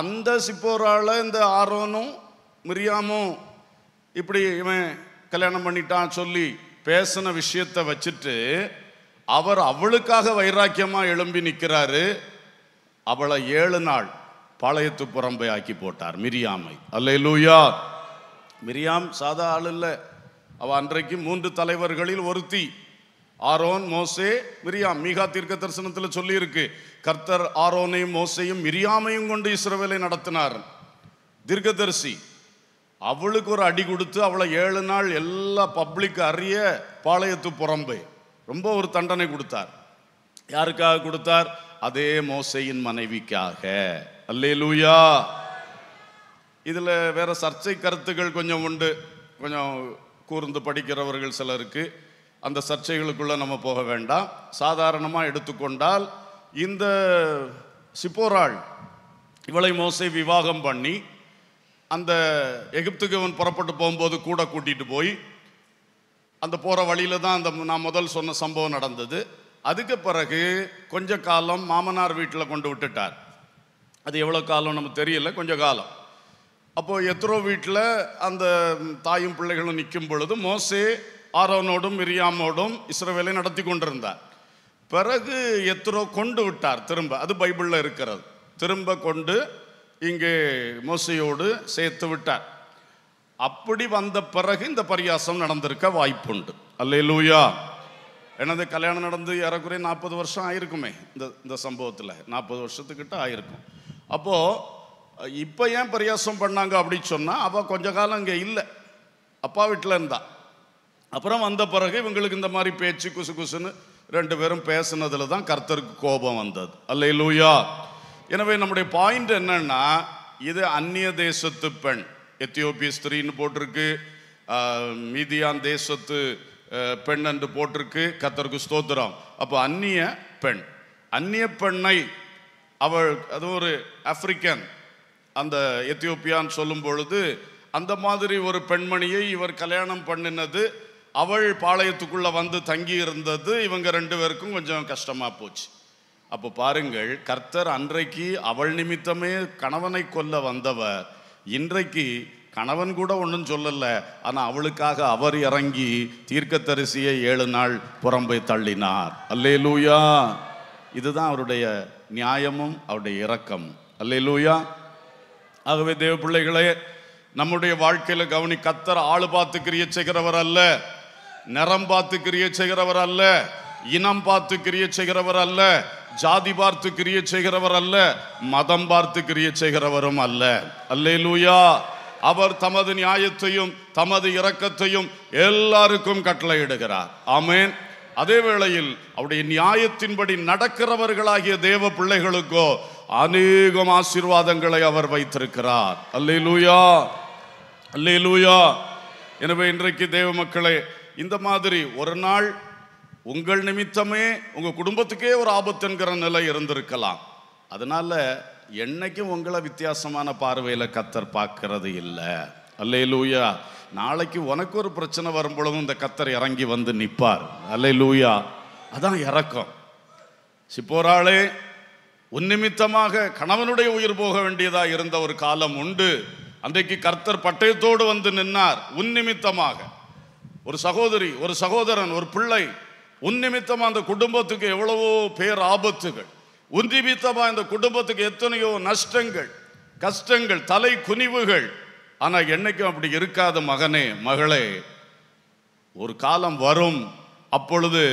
அந்த சிப்போரால் இந்த ஆரோனும் மிரியாமும் இப்படி இவன் கல்யாணம் பண்ணிட்டான் சொல்லி பேசின விஷயத்தை வச்சுட்டு அவர் அவளுக்காக வைராக்கியமாக எழும்பி நிற்கிறாரு அவளை ஏழு நாள் பாளையத்து புறம்பை ஆக்கி போட்டார் மிரியாமை அல்ல லூயா மிரியாம் சாதா ஆள் இல்லை அவ அன்றைக்கு மூன்று தலைவர்களில் ஒருத்தி ஆரோன் மோசே மிரியாம் மீகா தீர்க்க தரிசனத்தில் சொல்லியிருக்கு கர்த்தர் ஆரோனையும் மோசையும் மிரியாமையும் கொண்டு இஸ்ரவேலை நடத்தினார் தீர்க்கதரிசி அவளுக்கு ஒரு அடி கொடுத்து அவளை ஏழு நாள் எல்லா பப்ளிக் அறிய பாளையத்து புறம்பு ரொம்ப ஒரு தண்டனை கொடுத்தார் யாருக்காக கொடுத்தார் அதே மோசையின் மனைவிக்காக அல்லே லூயா இதில் வேற சர்ச்சை கருத்துக்கள் கொஞ்சம் உண்டு கொஞ்சம் கூர்ந்து படிக்கிறவர்கள் சிலருக்கு அந்த சர்ச்சைகளுக்குள்ளே நம்ம போக வேண்டாம் சாதாரணமாக எடுத்துக்கொண்டால் இந்த சிப்போராள் இவளை மோசை விவாகம் பண்ணி அந்த எகிப்துக்கு அவன் புறப்பட்டு போகும்போது கூட கூட்டிகிட்டு போய் அந்த போகிற வழியில் தான் அந்த நான் முதல் சொன்ன சம்பவம் நடந்தது அதுக்கு பிறகு கொஞ்ச காலம் மாமனார் வீட்டில் கொண்டு விட்டுட்டார் அது எவ்வளோ காலம் நமக்கு தெரியல கொஞ்சம் காலம் அப்போது எத்ரோ வீட்டில் அந்த தாயும் பிள்ளைகளும் நிற்கும் பொழுது மோசே ஆரோனோடும் மிரியாமோடும் இஸ்ரவேலை நடத்தி கொண்டிருந்தார் பிறகு எத்ரோ கொண்டு விட்டார் திரும்ப அது பைபிளில் இருக்கிறது திரும்ப கொண்டு இங்கே மோசையோடு சேர்த்து விட்டார் அப்படி வந்த பிறகு இந்த பரியாசம் நடந்திருக்க வாய்ப்புண்டு அல்லே லூயா எனது கல்யாணம் நடந்து ஏறக்குறைய நாற்பது வருஷம் ஆயிருக்குமே இந்த இந்த சம்பவத்தில் நாற்பது வருஷத்துக்கிட்ட ஆயிருக்கும் அப்போது இப்போ ஏன் பிரயாசம் பண்ணாங்க அப்படின்னு சொன்னால் அவள் கொஞ்ச காலம் இங்கே இல்லை அப்பா வீட்டில் இருந்தா அப்புறம் வந்த பிறகு இவங்களுக்கு இந்த மாதிரி பேச்சு குசு குசுன்னு ரெண்டு பேரும் பேசுனதில் தான் கர்த்தருக்கு கோபம் வந்தது அல்ல லூயா எனவே நம்முடைய பாயிண்ட் என்னன்னா இது அந்நிய தேசத்து பெண் எத்தியோப்பிய ஸ்திரீன்னு போட்டிருக்கு மீதியான் தேசத்து பெண் என்று போட்டிருக்கு கத்தருக்கு ஸ்தோத்திரம் அப்போ அந்நிய பெண் அந்நிய பெண்ணை அவள் அது ஒரு ஆப்பிரிக்கன் அந்த எத்தியோப்பியான்னு சொல்லும் பொழுது அந்த மாதிரி ஒரு பெண்மணியை இவர் கல்யாணம் பண்ணினது அவள் பாளையத்துக்குள்ளே வந்து தங்கி இருந்தது இவங்க ரெண்டு பேருக்கும் கொஞ்சம் கஷ்டமாக போச்சு அப்போ பாருங்கள் கர்த்தர் அன்றைக்கு அவள் நிமித்தமே கணவனை கொல்ல வந்தவர் இன்றைக்கு கணவன் கூட ஒன்றும் சொல்லலை ஆனால் அவளுக்காக அவர் இறங்கி தீர்க்கத்தரிசியை ஏழு நாள் புறம்பை தள்ளினார் அல்லே லூயா இதுதான் அவருடைய நியாயமும் அவருடைய இரக்கம் அல்லே லூயா ஆகவே தேவ பிள்ளைகளே நம்முடைய வாழ்க்கையில் கவனி கத்தர் ஆள் பார்த்து கிரிய செய்கிறவர் அல்ல நிறம் பார்த்து கிரிய செய்கிறவர் அல்ல இனம் பார்த்து கிரிய செய்கிறவர் அல்ல ஜாதி பார்த்து கிரிய செய்கிறவர் அல்ல மதம் பார்த்து கிரிய செய்கிறவரும் அல்ல அல்லே லூயா அவர் தமது நியாயத்தையும் தமது இரக்கத்தையும் எல்லாருக்கும் கட்டளையிடுகிறார் ஆமேன் அதே வேளையில் அவருடைய நியாயத்தின்படி நடக்கிறவர்களாகிய தேவ பிள்ளைகளுக்கோ அநேகம் ஆசீர்வாதங்களை அவர் வைத்திருக்கிறார் அல்லே லூயா அல்லே லூயா எனவே இன்றைக்கு தேவ மக்களே இந்த மாதிரி ஒரு நாள் உங்கள் நிமித்தமே உங்கள் குடும்பத்துக்கே ஒரு ஆபத்துங்கிற நிலை இருந்திருக்கலாம் அதனால் என்னைக்கும் உங்களை வித்தியாசமான பார்வையில் கத்தர் பார்க்கறது இல்லை அல்லே லூயா நாளைக்கு உனக்கு ஒரு பிரச்சனை வரும் பொழுதும் இந்த கத்தர் இறங்கி வந்து நிற்பார் அல்லே லூயா அதான் இறக்கம் சிப்போராளே உன் நிமித்தமாக கணவனுடைய உயிர் போக வேண்டியதாக இருந்த ஒரு காலம் உண்டு அன்றைக்கு கர்த்தர் பட்டயத்தோடு வந்து நின்னார் உன் நிமித்தமாக ஒரு சகோதரி ஒரு சகோதரன் ஒரு பிள்ளை உன் நிமித்தமாக அந்த குடும்பத்துக்கு எவ்வளவோ பேர் ஆபத்துகள் உன் நிமித்தமாக இந்த குடும்பத்துக்கு எத்தனையோ நஷ்டங்கள் கஷ்டங்கள் தலை குனிவுகள் ஆனால் என்னைக்கும் அப்படி இருக்காது மகனே மகளே ஒரு காலம் வரும் அப்பொழுது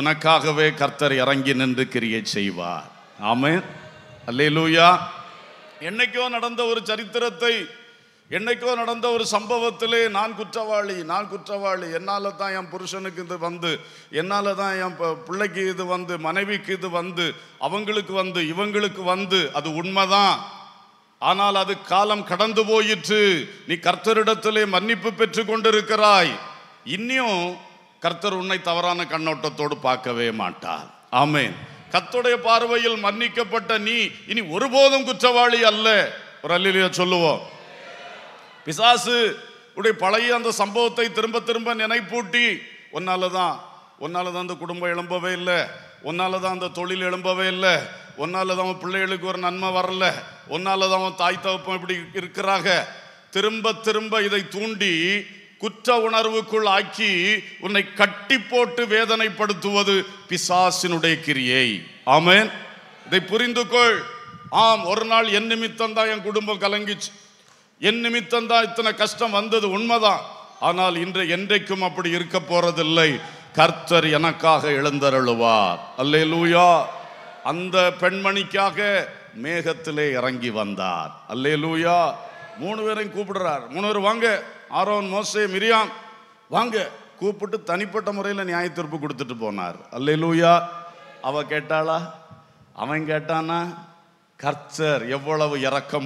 உனக்காகவே கர்த்தர் இறங்கி நின்று கிரியை செய்வார் ஆமே அல்லே லூயா என்னைக்கோ நடந்த ஒரு சரித்திரத்தை என்னைக்கோ நடந்த ஒரு சம்பவத்திலே நான் குற்றவாளி நான் குற்றவாளி என்னால் தான் என் புருஷனுக்கு இது வந்து என்னால் தான் என் பிள்ளைக்கு இது வந்து மனைவிக்கு இது வந்து அவங்களுக்கு வந்து இவங்களுக்கு வந்து அது உண்மைதான் ஆனால் அது காலம் கடந்து போயிற்று நீ கர்த்தரிடத்திலே மன்னிப்பு பெற்று கொண்டிருக்கிறாய் இன்னும் கர்த்தர் உன்னை தவறான கண்ணோட்டத்தோடு பார்க்கவே மாட்டார் ஆமேன் கத்துடைய பார்வையில் மன்னிக்கப்பட்ட நீ இனி ஒருபோதும் குற்றவாளி அல்ல ஒரு அல்லா சொல்லுவோம் பிசாசு உடைய பழைய அந்த சம்பவத்தை திரும்ப திரும்ப நினைப்பூட்டி ஒன்னால தான் ஒன்னால தான் அந்த குடும்பம் எழும்பவே இல்லை ஒன்னால தான் அந்த தொழில் எழும்பவே இல்லை ஒன்னால தான் அவன் பிள்ளைகளுக்கு ஒரு நன்மை வரல ஒன்னால தான் அவன் தாய் தகப்பம் இப்படி இருக்கிறாங்க திரும்ப திரும்ப இதை தூண்டி குற்ற உணர்வுக்குள் ஆக்கி உன்னை கட்டி போட்டு வேதனைப்படுத்துவது பிசாசினுடைய கிரியை ஆமேன் இதை புரிந்து கொள் ஆம் ஒரு நாள் என் நிமித்தம் தான் என் குடும்பம் கலங்கிச்சு என் நிமித்தம் தான் இத்தனை கஷ்டம் வந்தது உண்மைதான் ஆனால் இன்று என்றைக்கும் அப்படி இருக்க போறதில்லை கர்த்தர் எனக்காக எழுந்தருளுவார் அல்லே லூயா அந்த பெண்மணிக்காக மேகத்திலே இறங்கி வந்தார் அல்லே லூயா மூணு பேரையும் கூப்பிடுறார் மூணு பேர் வாங்க ஆரோன் மோசே மிரியாம் வாங்க கூப்பிட்டு தனிப்பட்ட முறையில் நியாய தீர்ப்பு கொடுத்துட்டு போனார் லூயா அவ கேட்டாளா அவன் கேட்டானா கர்ச்சர் எவ்வளவு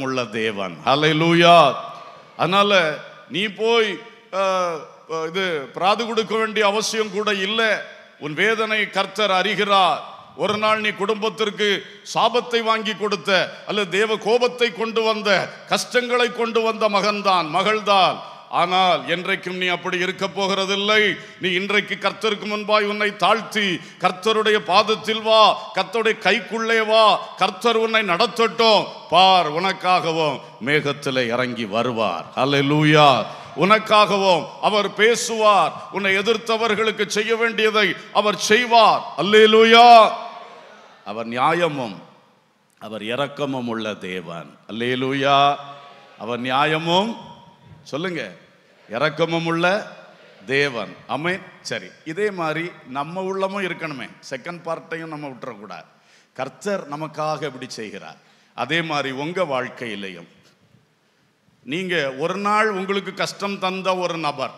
உள்ள தேவன் லூயா அதனால நீ போய் இது பிராது கொடுக்க வேண்டிய அவசியம் கூட இல்லை உன் வேதனை கர்த்தர் அறிகிறார் ஒரு நாள் நீ குடும்பத்திற்கு சாபத்தை வாங்கி கொடுத்த அல்லது தேவ கோபத்தை கொண்டு வந்த கஷ்டங்களை கொண்டு வந்த மகன்தான் மகள்தான் ஆனால் என்றைக்கும் நீ அப்படி இருக்க போகிறதில்லை நீ இன்றைக்கு கர்த்தருக்கு முன்பாய் உன்னை தாழ்த்தி கர்த்தருடைய பாதத்தில் வா கர்த்தருடைய கைக்குள்ளே வா கர்த்தர் உன்னை நடத்தட்டும் பார் உனக்காகவும் மேகத்தில் இறங்கி வருவார் அல்ல லூயா உனக்காகவும் அவர் பேசுவார் உன்னை எதிர்த்தவர்களுக்கு செய்ய வேண்டியதை அவர் செய்வார் அல்லே லூயா அவர் நியாயமும் அவர் இரக்கமும் உள்ள தேவன் அல்லே லூயா அவர் நியாயமும் சொல்லுங்க இறக்கமும் உள்ள தேவன் அமை சரி இதே மாதிரி நம்ம உள்ளமும் இருக்கணுமே செகண்ட் பார்ட்டையும் நம்ம விட்டுறக்கூடாது கர்த்தர் நமக்காக இப்படி செய்கிறார் அதே மாதிரி உங்கள் வாழ்க்கையிலையும் நீங்கள் ஒரு நாள் உங்களுக்கு கஷ்டம் தந்த ஒரு நபர்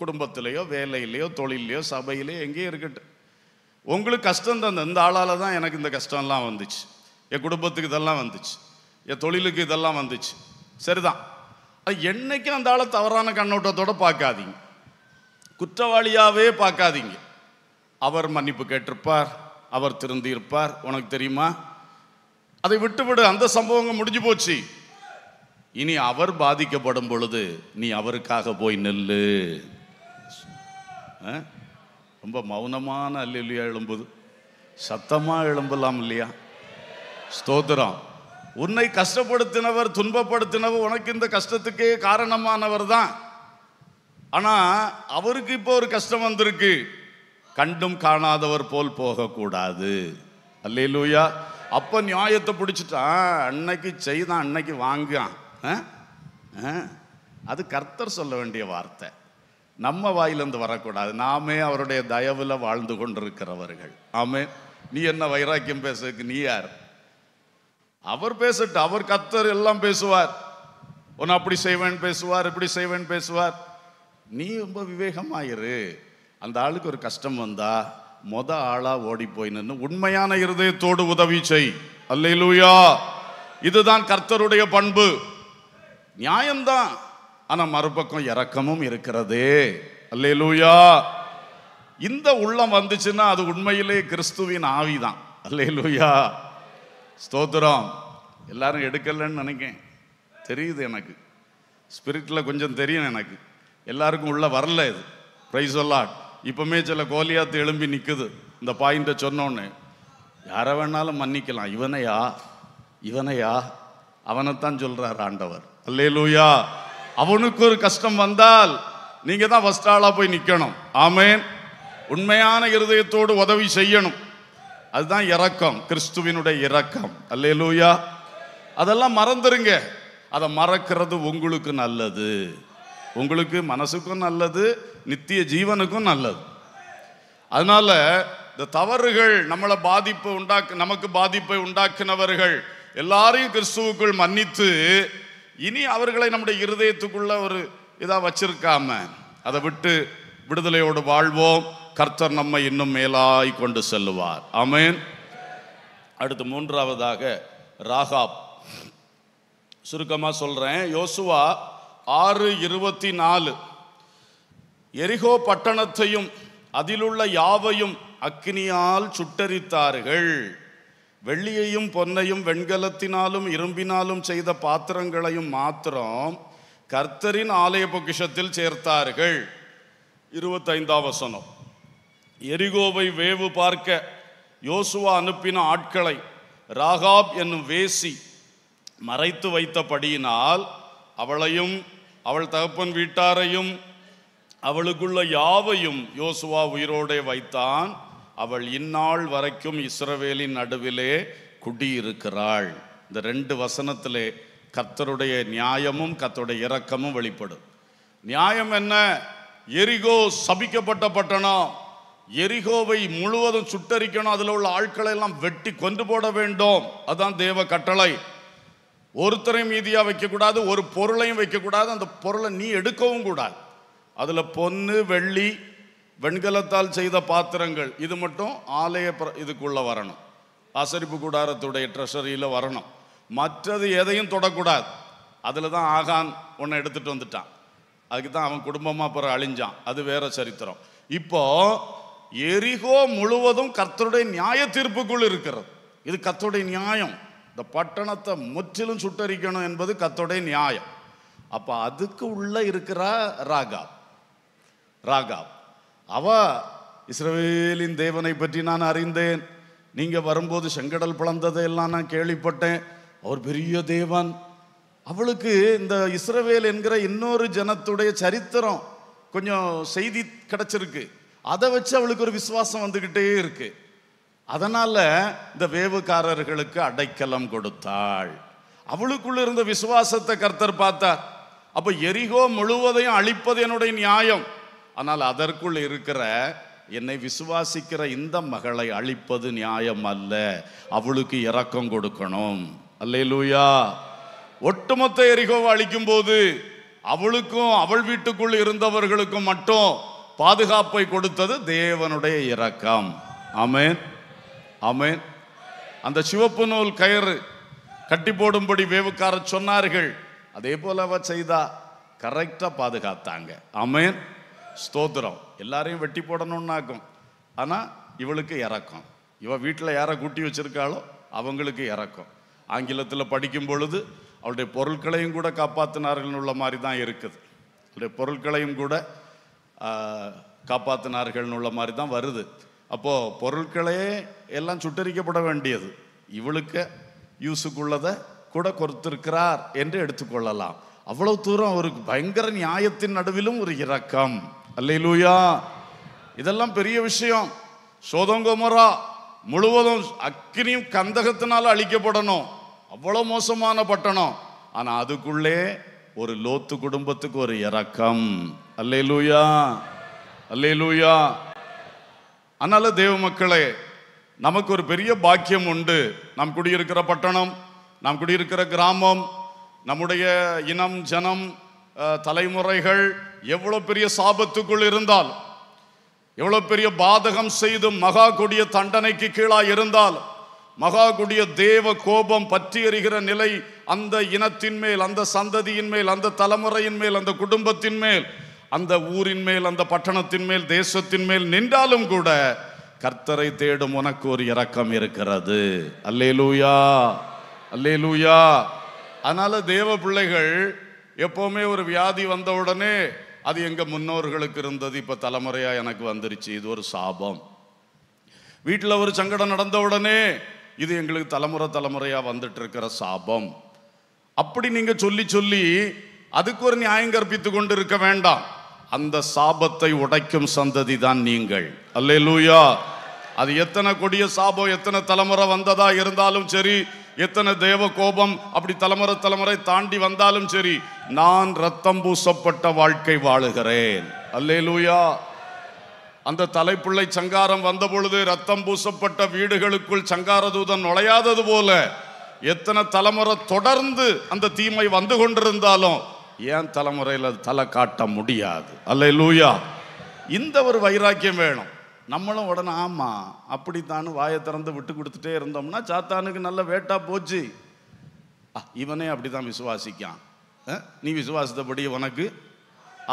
குடும்பத்திலேயோ வேலையிலையோ தொழிலையோ சபையிலையோ எங்கேயும் இருக்கட்டும் உங்களுக்கு கஷ்டம் தந்த இந்த ஆளால் தான் எனக்கு இந்த கஷ்டம்லாம் வந்துச்சு என் குடும்பத்துக்கு இதெல்லாம் வந்துச்சு என் தொழிலுக்கு இதெல்லாம் வந்துச்சு சரிதான் என்றைக்கும் அந்த ஆளை தவறான கண்ணோட்டத்தோடு பார்க்காதீங்க குற்றவாளியாகவே பார்க்காதீங்க அவர் மன்னிப்பு கேட்டிருப்பார் அவர் திருந்தியிருப்பார் உனக்கு தெரியுமா அதை விட்டுவிடு அந்த சம்பவங்க முடிஞ்சு போச்சு இனி அவர் பாதிக்கப்படும் பொழுது நீ அவருக்காக போய் நெல்லு ரொம்ப மௌனமான அல்லா எழும்புது சத்தமாக எழும்பலாம் இல்லையா ஸ்தோத்திரம் உன்னை கஷ்டப்படுத்தினவர் துன்பப்படுத்தினவர் உனக்கு இந்த கஷ்டத்துக்கே காரணமானவர் தான் ஆனால் அவருக்கு இப்போ ஒரு கஷ்டம் வந்திருக்கு கண்டும் காணாதவர் போல் போகக்கூடாது லூயா அப்போ நியாயத்தை பிடிச்சிட்டான் அன்னைக்கு செய்தான் அன்னைக்கு வாங்கான் அது கர்த்தர் சொல்ல வேண்டிய வார்த்தை நம்ம வாயிலிருந்து வரக்கூடாது நாமே அவருடைய தயவில் வாழ்ந்து கொண்டிருக்கிறவர்கள் ஆமே நீ என்ன வைராக்கியம் பேசுறதுக்கு நீ யார் அவர் பேசட்டு அவர் கத்தர் எல்லாம் பேசுவார் உன் அப்படி செய்வேன் பேசுவார் இப்படி செய்வேன் பேசுவார் நீ ரொம்ப விவேகமாயிரு அந்த ஆளுக்கு ஒரு கஷ்டம் வந்தா மொத ஆளா ஓடி போய் நின்று உண்மையான இருதயத்தோடு உதவி செய் அல்லையிலூயா இதுதான் கர்த்தருடைய பண்பு நியாயம்தான் ஆனா மறுபக்கம் இறக்கமும் இருக்கிறது அல்லையிலூயா இந்த உள்ளம் வந்துச்சுன்னா அது உண்மையிலே கிறிஸ்துவின் ஆவிதான் அல்லையிலூயா ஸ்தோத்திரம் எல்லாரும் எடுக்கலைன்னு நினைக்கேன் தெரியுது எனக்கு ஸ்பிரிட்டில் கொஞ்சம் தெரியும் எனக்கு எல்லாருக்கும் உள்ளே வரல இது ப்ரைஸ் சொல்லாட் இப்போமே சில கோலியாத்து எழும்பி நிற்குது இந்த பாயிண்ட்டை சொன்னோன்னு யாரை வேணாலும் மன்னிக்கலாம் இவனையா இவனையா அவனைத்தான் சொல்கிறார் ஆண்டவர் அல்லே லூயா அவனுக்கு ஒரு கஷ்டம் வந்தால் நீங்கள் தான் ஃபஸ்ட் ஆளாக போய் நிற்கணும் ஆமேன் உண்மையான இருதயத்தோடு உதவி செய்யணும் அதுதான் இறக்கம் கிறிஸ்துவினுடைய இறக்கம் அல்லேலூயா அதெல்லாம் மறந்துருங்க அதை மறக்கிறது உங்களுக்கு நல்லது உங்களுக்கு மனசுக்கும் நல்லது நித்திய ஜீவனுக்கும் நல்லது அதனால இந்த தவறுகள் நம்மளை பாதிப்பை உண்டாக்கு நமக்கு பாதிப்பை உண்டாக்கினவர்கள் எல்லாரையும் கிறிஸ்துவுக்குள் மன்னித்து இனி அவர்களை நம்முடைய இருதயத்துக்குள்ள ஒரு இதாக வச்சிருக்காம அதை விட்டு விடுதலையோடு வாழ்வோம் கர்த்தர் நம்மை இன்னும் மேலாய் கொண்டு செல்லுவார் அமேன் அடுத்து மூன்றாவதாக ராகாப் சுருக்கமாக சொல்கிறேன் யோசுவா ஆறு இருபத்தி நாலு எரிகோ பட்டணத்தையும் அதிலுள்ள யாவையும் அக்னியால் சுட்டரித்தார்கள் வெள்ளியையும் பொன்னையும் வெண்கலத்தினாலும் இரும்பினாலும் செய்த பாத்திரங்களையும் மாத்திரம் கர்த்தரின் ஆலய பொக்கிஷத்தில் சேர்த்தார்கள் இருபத்தைந்தாம் வசனம் எரிகோவை வேவு பார்க்க யோசுவா அனுப்பின ஆட்களை ராகாப் என்னும் வேசி மறைத்து வைத்தபடியினால் அவளையும் அவள் தகப்பன் வீட்டாரையும் அவளுக்குள்ள யாவையும் யோசுவா உயிரோடே வைத்தான் அவள் இந்நாள் வரைக்கும் இஸ்ரவேலின் நடுவிலே குடியிருக்கிறாள் இந்த ரெண்டு வசனத்திலே கத்தருடைய நியாயமும் கத்தருடைய இரக்கமும் வெளிப்படும் நியாயம் என்ன எரிகோ சபிக்கப்பட்ட பட்டணம் எரிகோவை முழுவதும் சுட்டரிக்கணும் அதில் உள்ள ஆட்களை எல்லாம் வெட்டி கொண்டு போட வேண்டும் அதுதான் தேவ கட்டளை ஒருத்தரையும் மீதியாக வைக்கக்கூடாது ஒரு பொருளையும் வைக்கக்கூடாது அந்த பொருளை நீ எடுக்கவும் கூடாது அதில் பொண்ணு வெள்ளி வெண்கலத்தால் செய்த பாத்திரங்கள் இது மட்டும் ஆலய இதுக்குள்ளே வரணும் அசரிப்பு கூடாரத்துடைய ட்ரெஷரியில் வரணும் மற்றது எதையும் தொடக்கூடாது அதில் தான் ஆகான் உன்னை எடுத்துகிட்டு வந்துட்டான் அதுக்கு தான் அவன் குடும்பமாக பிற அழிஞ்சான் அது வேற சரித்திரம் இப்போது எரிகோ முழுவதும் கர்த்தருடைய நியாய தீர்ப்புக்குள் இருக்கிறது இது கத்தோடைய நியாயம் இந்த பட்டணத்தை முற்றிலும் சுட்டரிக்கணும் என்பது கத்தோடைய நியாயம் அப்போ அதுக்கு உள்ளே இருக்கிற ராகா ராகா அவ இஸ்ரவேலின் தேவனை பற்றி நான் அறிந்தேன் நீங்கள் வரும்போது செங்கடல் எல்லாம் நான் கேள்விப்பட்டேன் அவர் பெரிய தேவன் அவளுக்கு இந்த இஸ்ரவேல் என்கிற இன்னொரு ஜனத்துடைய சரித்திரம் கொஞ்சம் செய்தி கிடச்சிருக்கு அதை வச்சு அவளுக்கு ஒரு விசுவாசம் வந்துக்கிட்டே இருக்கு அதனால இந்த வேவுக்காரர்களுக்கு அடைக்கலம் கொடுத்தாள் அவளுக்குள்ள இருந்த விசுவாசத்தை கர்த்தர் பார்த்தார் அப்போ எரிகோ முழுவதையும் அழிப்பது என்னுடைய நியாயம் ஆனால் அதற்குள் இருக்கிற என்னை விசுவாசிக்கிற இந்த மகளை அழிப்பது நியாயம் அல்ல அவளுக்கு இரக்கம் கொடுக்கணும் அல்லே லூயா ஒட்டுமொத்த எரிகோவை அழிக்கும் போது அவளுக்கும் அவள் வீட்டுக்குள் இருந்தவர்களுக்கும் மட்டும் பாதுகாப்பை கொடுத்தது தேவனுடைய இரக்கம் அமேன் அமேன் அந்த சிவப்பு நூல் கயிறு கட்டி போடும்படி வேவுக்கார சொன்னார்கள் அதே போல அவ செய்தா கரெக்டாக பாதுகாத்தாங்க அமேன் ஸ்தோத்திரம் எல்லாரையும் வெட்டி போடணும்னாக்கும் ஆனால் இவளுக்கு இறக்கம் இவ வீட்டில் யாரை கூட்டி வச்சிருக்காளோ அவங்களுக்கு இறக்கம் ஆங்கிலத்தில் படிக்கும் பொழுது அவளுடைய பொருட்களையும் கூட காப்பாற்றினார்கள் உள்ள மாதிரி தான் இருக்குது அவருடைய பொருட்களையும் கூட காப்பாற்றினார்கள்னு உள்ள மாதிரி தான் வருது அப்போது பொருட்களே எல்லாம் சுட்டரிக்கப்பட வேண்டியது இவளுக்கு யூஸுக்குள்ளதை கூட கொடுத்திருக்கிறார் என்று எடுத்துக்கொள்ளலாம் அவ்வளவு தூரம் ஒரு பயங்கர நியாயத்தின் நடுவிலும் ஒரு இரக்கம் அல்லையிலூயா இதெல்லாம் பெரிய விஷயம் சோதங்கோமரா முழுவதும் அக்னியும் கந்தகத்தினால் அழிக்கப்படணும் அவ்வளோ மோசமான பட்டணம் ஆனால் அதுக்குள்ளே ஒரு லோத்து குடும்பத்துக்கு ஒரு இறக்கம் அல்லே லூயா அல்லே லூயா அதனால தேவ மக்களே நமக்கு ஒரு பெரிய பாக்கியம் உண்டு நம் குடியிருக்கிற பட்டணம் நம் குடியிருக்கிற கிராமம் நம்முடைய இனம் ஜனம் தலைமுறைகள் எவ்வளோ பெரிய சாபத்துக்குள் இருந்தால் எவ்வளோ பெரிய பாதகம் செய்து மகா கொடிய தண்டனைக்கு கீழாக இருந்தால் குடிய தேவ கோபம் பற்றி எறிகிற நிலை அந்த இனத்தின் மேல் அந்த சந்ததியின் மேல் அந்த தலைமுறையின் மேல் அந்த குடும்பத்தின் மேல் அந்த ஊரின் மேல் அந்த பட்டணத்தின் மேல் தேசத்தின் மேல் நின்றாலும் கூட கர்த்தரை தேடும் உனக்கு ஒரு இரக்கம் இருக்கிறது அல்லே லூயா அல்லே லூயா அதனால தேவ பிள்ளைகள் எப்போவுமே ஒரு வியாதி வந்த உடனே அது எங்க முன்னோர்களுக்கு இருந்தது இப்போ தலைமுறையா எனக்கு வந்துருச்சு இது ஒரு சாபம் வீட்டில் ஒரு சங்கடம் நடந்த உடனே இது எங்களுக்கு தலைமுறை தலைமுறையாக வந்துட்டு இருக்கிற சாபம் அப்படி நீங்கள் சொல்லி சொல்லி அதுக்கு ஒரு நியாயம் கற்பித்து கொண்டு இருக்க வேண்டாம் அந்த சாபத்தை உடைக்கும் சந்ததி தான் நீங்கள் அல்லே லூயா அது எத்தனை கொடிய சாபம் எத்தனை தலைமுறை வந்ததா இருந்தாலும் சரி எத்தனை தேவ கோபம் அப்படி தலைமுறை தலைமுறை தாண்டி வந்தாலும் சரி நான் ரத்தம் பூசப்பட்ட வாழ்க்கை வாழுகிறேன் அல்லே லூயா அந்த தலைப்புள்ளை சங்காரம் வந்தபொழுது ரத்தம் பூசப்பட்ட வீடுகளுக்குள் சங்காரதூதன் நுழையாதது போல எத்தனை தலைமுறை தொடர்ந்து அந்த தீமை வந்து கொண்டிருந்தாலும் ஏன் தலைமுறையில் தலை காட்ட முடியாது அல்ல லூயா இந்த ஒரு வைராக்கியம் வேணும் நம்மளும் உடனே ஆமாம் அப்படித்தானு வாயை திறந்து விட்டு கொடுத்துட்டே இருந்தோம்னா சாத்தானுக்கு நல்ல வேட்டா போச்சு இவனே அப்படிதான் விசுவாசிக்கான் நீ விசுவாசித்தபடி உனக்கு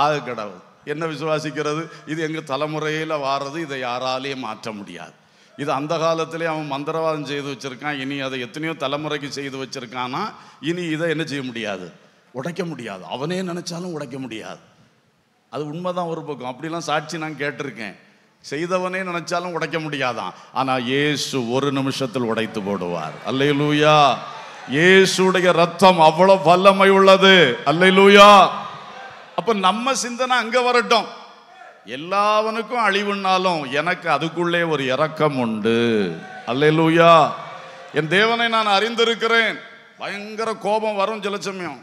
ஆக கடவுள் என்ன விசுவாசிக்கிறது இது எங்கள் தலைமுறையில் வாரது இதை யாராலேயும் மாற்ற முடியாது இது அந்த காலத்திலே அவன் மந்திரவாதம் செய்து வச்சுருக்கான் இனி அதை எத்தனையோ தலைமுறைக்கு செய்து வச்சுருக்கானா இனி இதை என்ன செய்ய முடியாது உடைக்க முடியாது அவனே நினச்சாலும் உடைக்க முடியாது அது உண்மைதான் ஒரு பக்கம் அப்படிலாம் சாட்சி நான் கேட்டிருக்கேன் செய்தவனே நினச்சாலும் உடைக்க முடியாதான் ஆனால் இயேசு ஒரு நிமிஷத்தில் உடைத்து போடுவார் அல்லை லூயா இயேசுடைய ரத்தம் அவ்வளோ வல்லமை உள்ளது அல்லை லூயா அப்போ நம்ம சிந்தனை அங்கே வரட்டும் எல்லாவனுக்கும் அழிவுன்னாலும் எனக்கு அதுக்குள்ளே ஒரு இறக்கம் உண்டு அல்லூயா என் தேவனை நான் அறிந்திருக்கிறேன் பயங்கர கோபம் வரும் சில சமயம்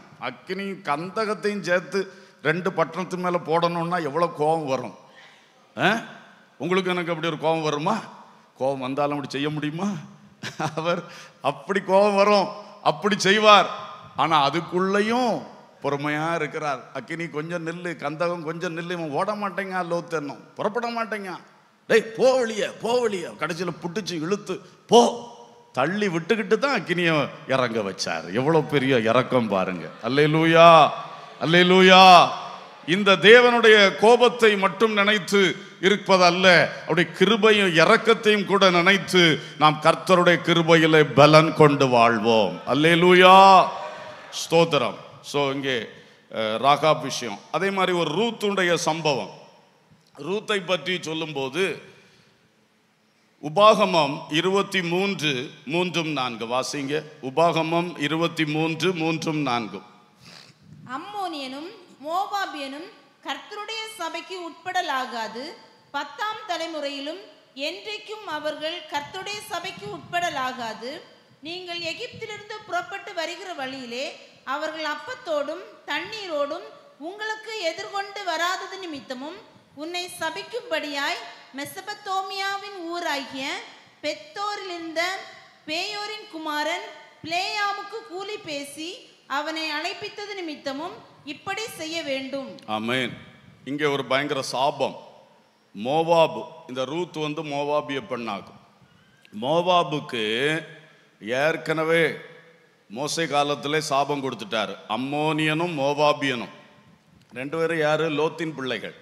கந்தகத்தையும் சேர்த்து ரெண்டு பட்டணத்து மேலே போடணும்னா எவ்வளோ கோபம் வரும் உங்களுக்கு எனக்கு அப்படி ஒரு கோபம் வருமா கோபம் வந்தாலும் அப்படி செய்ய முடியுமா அவர் அப்படி கோபம் வரும் அப்படி செய்வார் ஆனால் அதுக்குள்ளேயும் பொறுமையாக இருக்கிறார் அக்கினி கொஞ்சம் நெல் கந்தகம் கொஞ்சம் நெல் இவன் ஓட மாட்டேங்க லோத்தன்னும் புறப்பட மாட்டேங்க டேய் போவழிய போவழிய கடைசியில் புட்டுச்சு இழுத்து போ தள்ளி விட்டுக்கிட்டு தான் அக்கினியை இறங்க வச்சார் எவ்வளோ பெரிய இறக்கம் பாருங்க அல்லே லூயா அல்லே லூயா இந்த தேவனுடைய கோபத்தை மட்டும் நினைத்து இருப்பதல்ல அவருடைய கிருபையும் இறக்கத்தையும் கூட நினைத்து நாம் கர்த்தருடைய கிருபையில பலன் கொண்டு வாழ்வோம் அல்லே லூயா ஸ்தோத்திரம் ஸோ இங்கே ராகாப் விஷயம் அதே மாதிரி ஒரு ரூத்துடைய சம்பவம் ரூத்தை பற்றி சொல்லும்போது உபாகமம் இருபத்தி மூன்று மூன்றும் நான்கு வாசிங்க உபாகமம் இருபத்தி மூன்று மூன்றும் நான்கும் அம்மோனியனும் மோபாபியனும் கர்த்தருடைய சபைக்கு உட்படலாகாது பத்தாம் தலைமுறையிலும் என்றைக்கும் அவர்கள் கர்த்தருடைய சபைக்கு உட்படலாகாது நீங்கள் எகிப்திலிருந்து புறப்பட்டு வருகிற வழியிலே அவர்கள் அப்பத்தோடும் தண்ணீரோடும் உங்களுக்கு எதிர்கொண்டு வராதது நிமித்தமும் உன்னை சபிக்கும்படியாய் மெசபத்தோமியாவின் ஊராகிய இருந்த பேயோரின் குமாரன் பிளேயாமுக்கு கூலி பேசி அவனை அழைப்பித்தது நிமித்தமும் இப்படி செய்ய வேண்டும் ஆமேன் இங்கே ஒரு பயங்கர சாபம் மோவாபு இந்த ரூத் வந்து மோவாபிய பெண்ணாகும் மோவாபுக்கு ஏற்கனவே மோசை காலத்தில் சாபம் கொடுத்துட்டார் அம்மோனியனும் மோவாபியனும் ரெண்டு பேரும் யார் லோத்தின் பிள்ளைகள்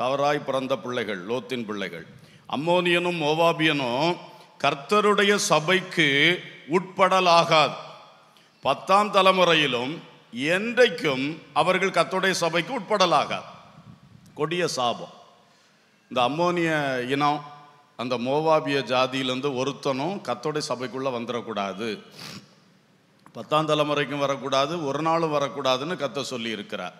தவறாய் பிறந்த பிள்ளைகள் லோத்தின் பிள்ளைகள் அம்மோனியனும் மோவாபியனும் கர்த்தருடைய சபைக்கு உட்படலாகாது பத்தாம் தலைமுறையிலும் என்றைக்கும் அவர்கள் கர்த்தருடைய சபைக்கு உட்படலாகாது கொடிய சாபம் இந்த அம்மோனிய இனம் அந்த மோவாபிய ஜாதியிலேருந்து ஒருத்தனும் கத்தோடைய சபைக்குள்ளே வந்துடக்கூடாது பத்தாம் தலைமுறைக்கும் வரக்கூடாது ஒரு நாளும் வரக்கூடாதுன்னு கத்த சொல்லி இருக்கிறார்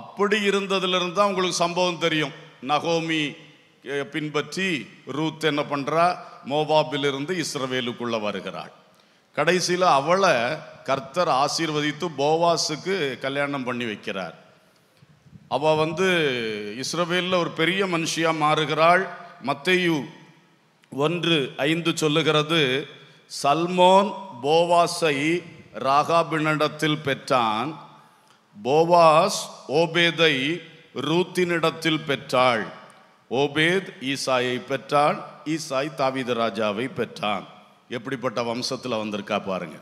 அப்படி இருந்ததுலேருந்து தான் உங்களுக்கு சம்பவம் தெரியும் நகோமி பின்பற்றி ரூத் என்ன பண்ணுறா மோபாபிலிருந்து இஸ்ரவேலுக்குள்ளே வருகிறாள் கடைசியில் அவளை கர்த்தர் ஆசீர்வதித்து போவாஸுக்கு கல்யாணம் பண்ணி வைக்கிறார் அவள் வந்து இஸ்ரவேலில் ஒரு பெரிய மனுஷியாக மாறுகிறாள் மத்தையு ஒன்று ஐந்து சொல்லுகிறது சல்மோன் போவாஸை ராகாபினிடத்தில் பெற்றான் போவாஸ் ஓபேதை ரூத்தினிடத்தில் பெற்றாள் ஓபேத் ஈசாயை பெற்றான் ஈசாய் தாவீத ராஜாவை பெற்றான் எப்படிப்பட்ட வம்சத்தில் வந்திருக்கா பாருங்க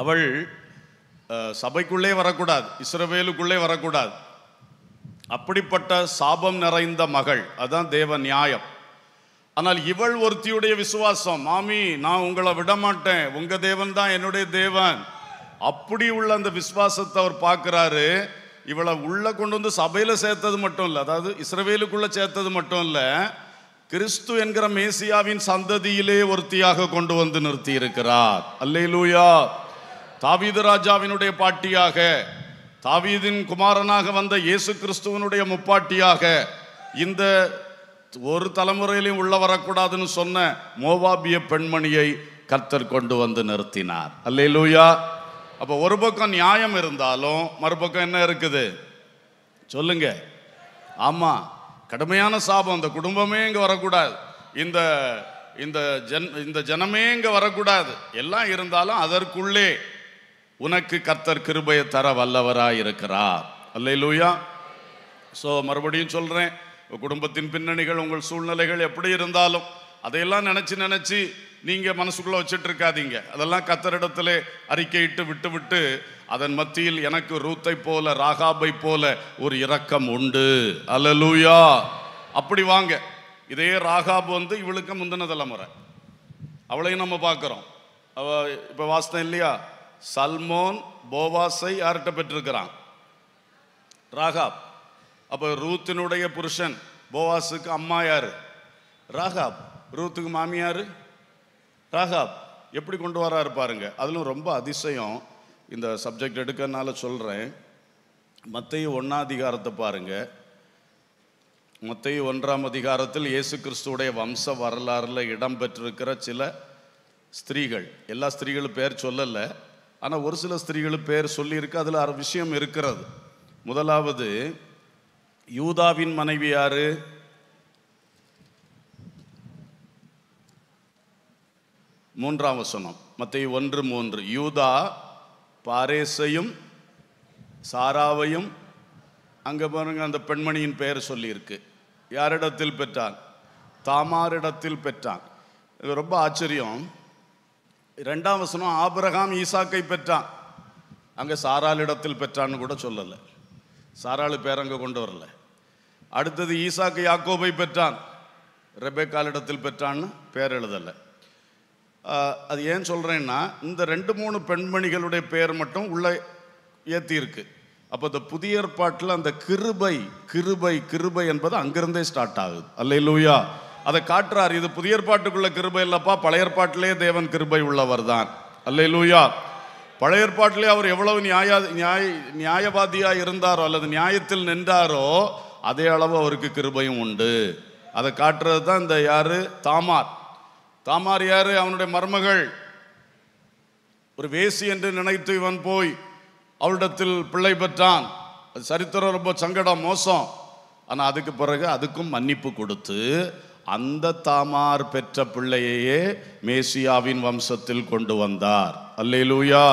அவள் சபைக்குள்ளே வரக்கூடாது இஸ்ரவேலுக்குள்ளே வரக்கூடாது அப்படிப்பட்ட சாபம் நிறைந்த மகள் அதான் தேவ நியாயம் ஆனால் இவள் ஒருத்தியுடைய விசுவாசம் மாமி நான் உங்களை விடமாட்டேன் உங்க தேவன் தான் என்னுடைய தேவன் அப்படி உள்ள அந்த விசுவாசத்தை அவர் பார்க்குறாரு இவளை உள்ளே கொண்டு வந்து சபையில் சேர்த்தது மட்டும் இல்லை அதாவது இஸ்ரவேலுக்குள்ளே சேர்த்தது மட்டும் இல்லை கிறிஸ்து என்கிற மேசியாவின் சந்ததியிலே ஒருத்தியாக கொண்டு வந்து நிறுத்தி இருக்கிறார் லூயா தாவீது ராஜாவினுடைய பாட்டியாக தாவீதின் குமாரனாக வந்த இயேசு கிறிஸ்துவனுடைய முப்பாட்டியாக இந்த ஒரு தலைமுறையிலையும் உள்ள வரக்கூடாதுன்னு சொன்ன மோவாபிய பெண்மணியை கர்த்தர் கொண்டு வந்து நிறுத்தினார் அல்லே லூயா அப்போ ஒரு பக்கம் நியாயம் இருந்தாலும் மறுபக்கம் என்ன இருக்குது சொல்லுங்க ஆமாம் கடுமையான சாபம் அந்த குடும்பமே இங்கே வரக்கூடாது இந்த இந்த ஜன் இந்த ஜனமே இங்கே வரக்கூடாது எல்லாம் இருந்தாலும் அதற்குள்ளே உனக்கு கர்த்தர் கிருபையை தர வல்லவராக இருக்கிறார் லூயா ஸோ மறுபடியும் சொல்கிறேன் உங்கள் குடும்பத்தின் பின்னணிகள் உங்கள் சூழ்நிலைகள் எப்படி இருந்தாலும் அதையெல்லாம் நினச்சி நினச்சி நீங்கள் மனசுக்குள்ளே வச்சுட்டு இருக்காதீங்க அதெல்லாம் அறிக்கை அறிக்கையிட்டு விட்டு விட்டு அதன் மத்தியில் எனக்கு ரூத்தை போல ராகாபை போல ஒரு இரக்கம் உண்டு அலலூயா அப்படி வாங்க இதே ராகாப் வந்து இவளுக்கு முந்தின தலைமுறை அவளையும் நம்ம பார்க்குறோம் அவ இப்போ வாசனை இல்லையா சல்மோன் போவாஸை யார்கிட்ட பெற்றிருக்கிறான் ராகாப் அப்போ ரூத்தினுடைய புருஷன் போவாஸுக்கு அம்மா யார் ராகாப் ரூத்துக்கு மாமியார் ராகாப் எப்படி கொண்டு வரா பாருங்க அதிலும் ரொம்ப அதிசயம் இந்த சப்ஜெக்ட் எடுக்கனால சொல்கிறேன் ஒன்றாம் அதிகாரத்தை பாருங்க மத்திய ஒன்றாம் அதிகாரத்தில் இயேசு கிறிஸ்துடைய வம்ச வரலாறில் இடம்பெற்றிருக்கிற சில ஸ்திரீகள் எல்லா ஸ்திரீகளும் பேர் சொல்லலை ஆனால் ஒரு சில ஸ்திரீகளும் பேர் சொல்லியிருக்கு அதில் விஷயம் இருக்கிறது முதலாவது யூதாவின் மனைவி யாரு மூன்றாம் வசனம் மத்திய ஒன்று மூன்று யூதா பாரேசையும் சாராவையும் அங்கே பாருங்க அந்த பெண்மணியின் பெயர் சொல்லியிருக்கு யாரிடத்தில் பெற்றான் தாமாரிடத்தில் பெற்றான் இது ரொம்ப ஆச்சரியம் இரண்டாம் வசனம் ஆபிரகாம் ஈசாக்கை பெற்றான் அங்கே சாராலிடத்தில் பெற்றான்னு கூட சொல்லலை சாராளு பேரங்க கொண்டு வரல அடுத்தது ஈசாக்கு யாக்கோபை பெற்றான் ரெபேக்காலிடத்தில் பெற்றான்னு பேர் எழுதலை அது ஏன் சொல்கிறேன்னா இந்த ரெண்டு மூணு பெண்மணிகளுடைய பேர் மட்டும் உள்ளே ஏற்றியிருக்கு அப்போ இந்த புதிய ஏற்பாட்டில் அந்த கிருபை கிருபை கிருபை என்பது அங்கிருந்தே ஸ்டார்ட் ஆகுது அல்ல லூயா அதை காட்டுறார் இது புதிய ஏற்பாட்டுக்குள்ள கிருபை இல்லைப்பா பழைய ஏற்பாட்டிலே தேவன் கிருபை உள்ளவர் தான் அல்ல லூயா பழைய ஏற்பாட்டிலே அவர் எவ்வளவு நியாய நியாய நியாயவாதியாக இருந்தாரோ அல்லது நியாயத்தில் நின்றாரோ அதே அளவு அவருக்கு கிருபையும் உண்டு அதை காட்டுறது தான் இந்த யார் தாமார் தாமார் யார் அவனுடைய மர்மகள் ஒரு வேசி என்று நினைத்து இவன் போய் அவளிடத்தில் பிள்ளை பெற்றான் அது சரித்திரம் ரொம்ப சங்கடம் மோசம் ஆனால் அதுக்கு பிறகு அதுக்கும் மன்னிப்பு கொடுத்து அந்த தாமார் பெற்ற பிள்ளையையே மேசியாவின் வம்சத்தில் கொண்டு வந்தார் அல்லேலூயா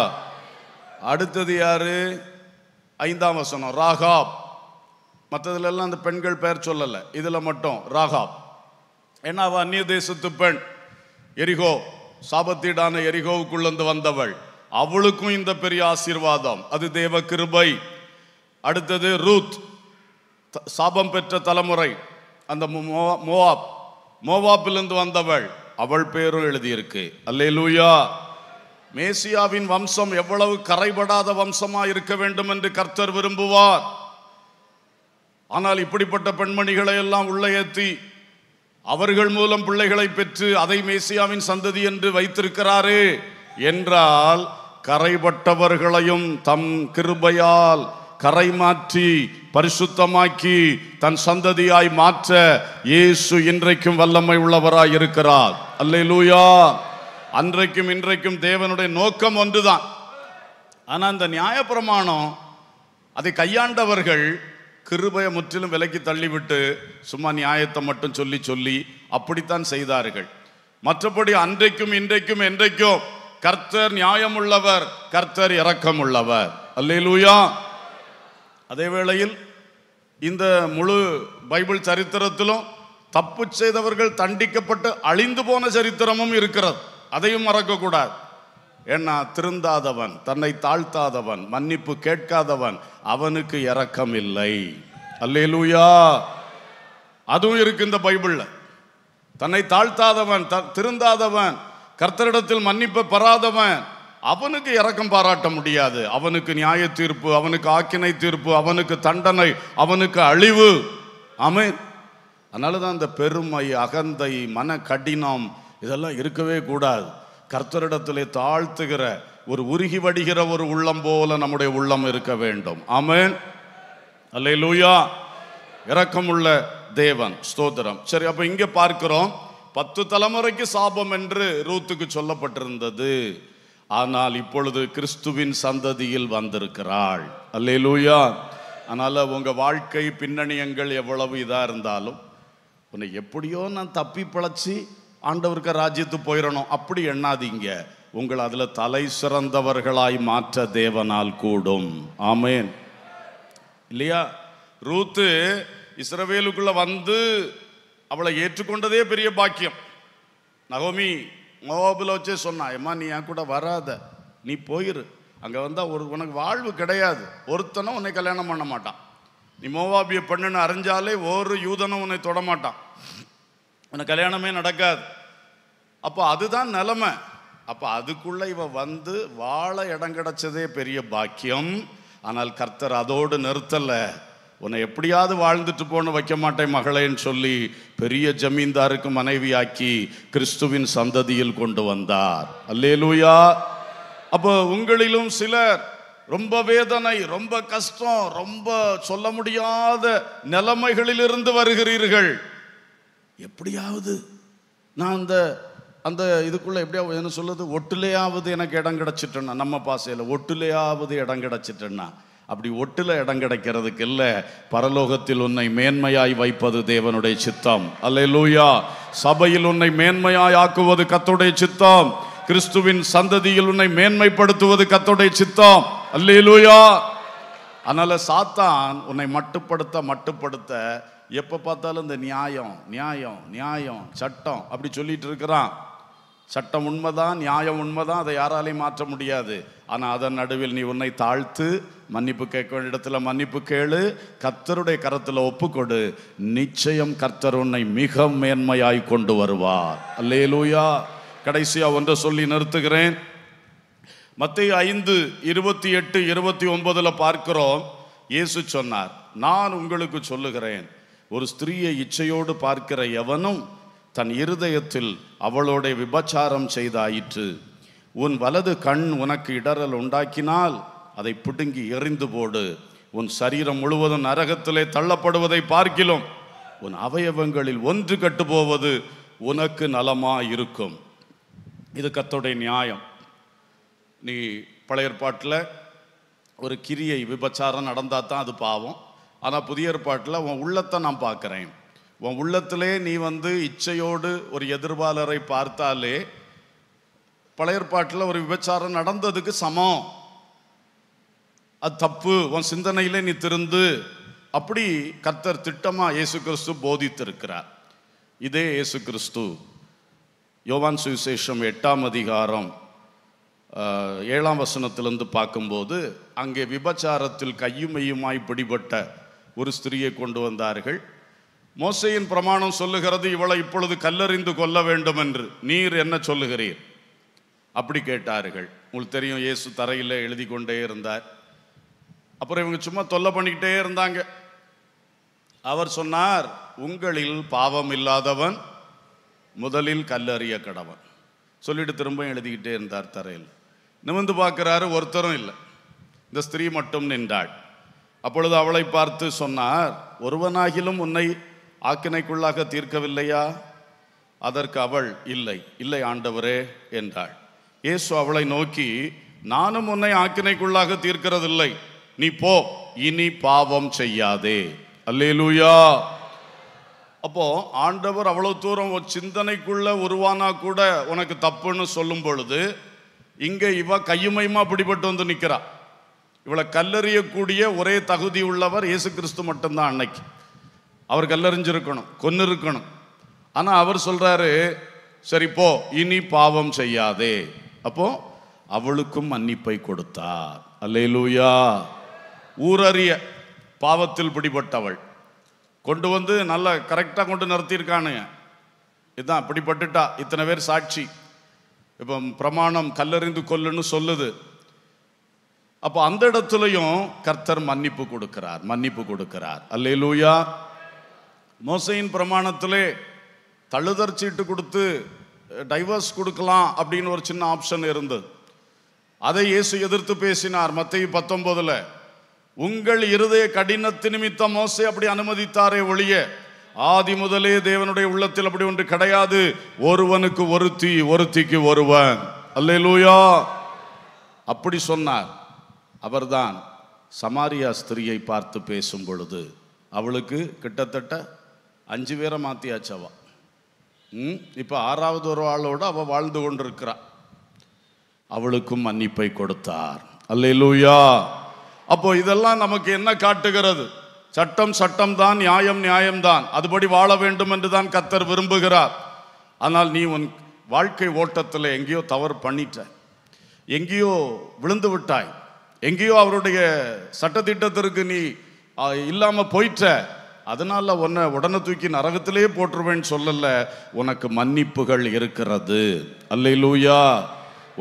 அடுத்தது யாரு ஐந்தாம் வசனம் ராகாப் மற்றதுலெல்லாம் அந்த பெண்கள் பெயர் சொல்லலை இதில் மட்டும் ராகாப் ஏன்னா அவள் அந்நிய தேசத்து பெண் எரிகோ சாபத்தீடான எரிகோவுக்குள்ளந்து வந்தவள் அவளுக்கும் இந்த பெரிய ஆசீர்வாதம் அது தேவ கிருபை அடுத்தது ரூத் சாபம் பெற்ற தலைமுறை அந்த மோவாப் மோவாப்பிலிருந்து வந்தவள் அவள் பேரும் எழுதியிருக்கு அல்லே லூயா மேசியாவின் வம்சம் எவ்வளவு கரைபடாத வம்சமா இருக்க வேண்டும் என்று கர்த்தர் விரும்புவார் ஆனால் இப்படிப்பட்ட பெண்மணிகளை எல்லாம் உள்ளே ஏற்றி அவர்கள் மூலம் பிள்ளைகளை பெற்று அதை மேசியாவின் சந்ததி என்று வைத்திருக்கிறாரே என்றால் கரைபட்டவர்களையும் தம் கிருபையால் கரை மாற்றி பரிசுத்தமாக்கி தன் சந்ததியாய் மாற்ற இயேசு இன்றைக்கும் வல்லமை உள்ளவராய் இருக்கிறார் அல்லே லூயா அன்றைக்கும் இன்றைக்கும் தேவனுடைய நோக்கம் ஒன்றுதான் ஆனால் அந்த நியாயப்பிரமாணம் அதை கையாண்டவர்கள் கிருபையை முற்றிலும் விலக்கி தள்ளிவிட்டு சும்மா நியாயத்தை மட்டும் சொல்லி சொல்லி அப்படித்தான் செய்தார்கள் மற்றபடி அன்றைக்கும் இன்றைக்கும் என்றைக்கும் கர்த்தர் நியாயம் உள்ளவர் கர்த்தர் இரக்கம் உள்ளவர் அல்லேலூயா அதே வேளையில் இந்த முழு பைபிள் சரித்திரத்திலும் தப்பு செய்தவர்கள் தண்டிக்கப்பட்டு அழிந்து போன சரித்திரமும் இருக்கிறது அதையும் மறக்கக்கூடாது ஏன்னா திருந்தாதவன் தன்னை தாழ்த்தாதவன் மன்னிப்பு கேட்காதவன் அவனுக்கு இறக்கம் இல்லை அல்லேலூயா அதுவும் இருக்கு இந்த பைபிளில் தன்னை தாழ்த்தாதவன் த திருந்தாதவன் கர்த்தரிடத்தில் மன்னிப்பை பெறாதவன் அவனுக்கு இறக்கம் பாராட்ட முடியாது அவனுக்கு நியாய தீர்ப்பு அவனுக்கு ஆக்கினை தீர்ப்பு அவனுக்கு தண்டனை அவனுக்கு அழிவு அமை அதனால தான் அந்த பெருமை அகந்தை மன கடினம் இதெல்லாம் இருக்கவே கூடாது கர்த்தரிடத்திலே தாழ்த்துகிற ஒரு உருகி வடிகிற ஒரு உள்ளம் போல நம்முடைய உள்ளம் இருக்க வேண்டும் ஆமேன் அல்ல லூயா இறக்கமுள்ள தேவன் ஸ்தோத்திரம் சரி அப்போ இங்கே பார்க்கிறோம் பத்து தலைமுறைக்கு சாபம் என்று ரூத்துக்கு சொல்லப்பட்டிருந்தது ஆனால் இப்பொழுது கிறிஸ்துவின் சந்ததியில் வந்திருக்கிறாள் அல்லே லூயா அதனால் உங்கள் வாழ்க்கை பின்னணியங்கள் எவ்வளவு இதாக இருந்தாலும் உன்னை எப்படியோ நான் தப்பி பிழைச்சி ஆண்டவருக்கு ராஜ்யத்து போயிடணும் அப்படி எண்ணாதீங்க உங்கள் அதில் தலை சிறந்தவர்களாய் மாற்ற தேவனால் கூடும் ஆமேன் இல்லையா ரூத்து இஸ்ரவேலுக்குள்ளே வந்து அவளை ஏற்றுக்கொண்டதே பெரிய பாக்கியம் நகோமி மோபில் வச்சே சொன்னான் ஏமா நீ என் கூட வராத நீ போயிரு அங்கே வந்தால் ஒரு உனக்கு வாழ்வு கிடையாது ஒருத்தனும் உன்னை கல்யாணம் பண்ண மாட்டான் நீ மோவாபியை பண்ணுன்னு அறிஞ்சாலே ஒரு யூதனும் உன்னை தொடமாட்டான் உனக்கு கல்யாணமே நடக்காது அப்போ அதுதான் நிலமை அப்போ அதுக்குள்ளே இவ வந்து வாழ இடம் கிடச்சதே பெரிய பாக்கியம் ஆனால் கர்த்தர் அதோடு நிறுத்தலை உன்னை எப்படியாவது வாழ்ந்துட்டு போன வைக்க மாட்டேன் மகளேன்னு சொல்லி பெரிய ஜமீன்தாருக்கு மனைவியாக்கி கிறிஸ்துவின் சந்ததியில் கொண்டு வந்தார் அல்லேலூயா அப்போ உங்களிலும் சிலர் ரொம்ப வேதனை ரொம்ப கஷ்டம் ரொம்ப சொல்ல முடியாத நிலைமைகளிலிருந்து வருகிறீர்கள் எப்படியாவது நான் அந்த அந்த இதுக்குள்ளே எப்படியாவது என்ன சொல்லுது ஒட்டுலேயாவது எனக்கு இடம் கிடச்சிட்டேன்னா நம்ம பாசையில் ஒட்டுலேயாவது இடம் கிடச்சிட்டேன்னா அப்படி ஒட்டில் இடம் கிடைக்கிறதுக்கு இல்லை பரலோகத்தில் உன்னை மேன்மையாய் வைப்பது தேவனுடைய சித்தம் அல்ல லூயா சபையில் உன்னை மேன்மையாய் ஆக்குவது கத்துடைய சித்தம் கிறிஸ்துவின் சந்ததியில் உன்னை மேன்மைப்படுத்துவது கத்துடைய சித்தம் அல்லே லூயா அதனால் சாத்தான் உன்னை மட்டுப்படுத்த மட்டுப்படுத்த எப்போ பார்த்தாலும் இந்த நியாயம் நியாயம் நியாயம் சட்டம் அப்படி சொல்லிட்டு இருக்கிறான் சட்டம் உண்மைதான் நியாயம் உண்மைதான் அதை யாராலையும் மாற்ற முடியாது ஆனால் அதன் நடுவில் நீ உன்னை தாழ்த்து மன்னிப்பு கேட்க வேண்டிய இடத்துல மன்னிப்பு கேளு கர்த்தருடைய கரத்தில் ஒப்புக்கொடு நிச்சயம் கர்த்தர் உன்னை மிக மேன்மையாய் கொண்டு வருவார் அல்லே லூயா கடைசியாக ஒன்றை சொல்லி நிறுத்துகிறேன் மத்திய ஐந்து இருபத்தி எட்டு இருபத்தி ஒன்பதில் பார்க்கிறோம் இயேசு சொன்னார் நான் உங்களுக்கு சொல்லுகிறேன் ஒரு ஸ்திரீயை இச்சையோடு பார்க்கிற எவனும் தன் இருதயத்தில் அவளோட விபச்சாரம் செய்தாயிற்று உன் வலது கண் உனக்கு இடறல் உண்டாக்கினால் அதை பிடுங்கி எறிந்து போடு உன் சரீரம் முழுவதும் நரகத்திலே தள்ளப்படுவதை பார்க்கிலும் உன் அவயவங்களில் ஒன்று கட்டு போவது உனக்கு நலமாக இருக்கும் இது கத்தோடைய நியாயம் நீ பழைய ஒரு கிரியை விபச்சாரம் நடந்தால் தான் அது பாவம் ஆனால் புதிய ஏற்பாட்டில் உன் உள்ளத்தை நான் பார்க்குறேன் உன் உள்ளத்திலே நீ வந்து இச்சையோடு ஒரு எதிர்பாளரை பார்த்தாலே பழைய ஏற்பாட்டில் ஒரு விபச்சாரம் நடந்ததுக்கு சமம் அது தப்பு உன் சிந்தனையிலே நீ திருந்து அப்படி கர்த்தர் திட்டமாக இயேசு கிறிஸ்து போதித்திருக்கிறார் இதே இயேசு கிறிஸ்து யோவான் சுவிசேஷம் எட்டாம் அதிகாரம் ஏழாம் வசனத்திலிருந்து பார்க்கும்போது அங்கே விபச்சாரத்தில் கையுமையுமாய் பிடிபட்ட ஒரு ஸ்திரியை கொண்டு வந்தார்கள் மோசையின் பிரமாணம் சொல்லுகிறது இவளை இப்பொழுது கல்லறிந்து கொள்ள வேண்டும் என்று நீர் என்ன சொல்லுகிறீர் அப்படி கேட்டார்கள் உங்களுக்கு தெரியும் இயேசு தரையில் எழுதி கொண்டே இருந்தார் அப்புறம் இவங்க சும்மா தொல்லை பண்ணிக்கிட்டே இருந்தாங்க அவர் சொன்னார் உங்களில் பாவம் இல்லாதவன் முதலில் கல்லறிய கடவன் சொல்லிட்டு திரும்ப எழுதிக்கிட்டே இருந்தார் தரையில் நிமிந்து பார்க்குறாரு ஒருத்தரும் இல்லை இந்த ஸ்திரீ மட்டும் நின்றாள் அப்பொழுது அவளை பார்த்து சொன்னார் ஒருவனாகிலும் உன்னை ஆக்கினைக்குள்ளாக தீர்க்கவில்லையா அதற்கு அவள் இல்லை இல்லை ஆண்டவரே என்றாள் இயேசு அவளை நோக்கி நானும் உன்னை ஆக்கினைக்குள்ளாக தீர்க்கிறதில்லை நீ போ இனி பாவம் செய்யாதே அல்லேலூயா அப்போ ஆண்டவர் அவ்வளோ தூரம் ஒரு சிந்தனைக்குள்ள உருவானா கூட உனக்கு தப்புன்னு சொல்லும் பொழுது இங்கே இவ கையுமையுமா பிடிபட்டு வந்து நிற்கிறா இவளை கல்லறியக்கூடிய ஒரே தகுதி உள்ளவர் இயேசு கிறிஸ்து மட்டும்தான் அன்னைக்கு அவர் கல்லறிஞ்சிருக்கணும் கொன்னு இருக்கணும் ஆனால் அவர் சொல்கிறாரு சரி போ இனி பாவம் செய்யாதே அப்போ அவளுக்கும் மன்னிப்பை கொடுத்தார் அல்லையிலூயா ஊரறிய பாவத்தில் பிடிபட்டவள் கொண்டு வந்து நல்லா கரெக்டாக கொண்டு நிறுத்தியிருக்கானுங்க இதுதான் பிடிபட்டுட்டா இத்தனை பேர் சாட்சி இப்போ பிரமாணம் கல்லறிந்து கொல்லுன்னு சொல்லுது அப்போ அந்த இடத்துலையும் கர்த்தர் மன்னிப்பு கொடுக்கிறார் மன்னிப்பு கொடுக்கிறார் அல்லையிலூயா மோசையின் பிரமாணத்திலே தழுதர் சீட்டு கொடுத்து டைவர்ஸ் கொடுக்கலாம் அப்படின்னு ஒரு சின்ன ஆப்ஷன் இருந்தது அதை இயேசு எதிர்த்து பேசினார் மத்திய பத்தொன்பதுல உங்கள் இருதய கடினத்து நிமித்தம் மோசை அப்படி அனுமதித்தாரே ஒழிய ஆதி முதலே தேவனுடைய உள்ளத்தில் அப்படி ஒன்று கிடையாது ஒருவனுக்கு ஒருத்தி ஒருத்திக்கு ஒருவன் அல்ல லூயா அப்படி சொன்னார் அவர்தான் சமாரியா ஸ்திரியை பார்த்து பேசும் பொழுது அவளுக்கு கிட்டத்தட்ட அஞ்சு பேரை மாத்தியாச்சவா இப்போ ஆறாவது ஒரு ஆளோடு அவள் வாழ்ந்து கொண்டிருக்கிறாள் அவளுக்கும் மன்னிப்பை கொடுத்தார் அல்லூயா அப்போ இதெல்லாம் நமக்கு என்ன காட்டுகிறது சட்டம் சட்டம் தான் நியாயம் நியாயம்தான் அதுபடி வாழ வேண்டும் என்று தான் கத்தர் விரும்புகிறார் ஆனால் நீ உன் வாழ்க்கை ஓட்டத்தில் எங்கேயோ தவறு பண்ணிட்ட எங்கேயோ விழுந்து விட்டாய் எங்கேயோ அவருடைய சட்டத்திட்டத்திற்கு நீ இல்லாமல் போயிட்ட அதனால் உன்னை உடனே தூக்கி நரகத்திலே போட்டுருவேன்னு சொல்லலை உனக்கு மன்னிப்புகள் இருக்கிறது அல்ல லூயா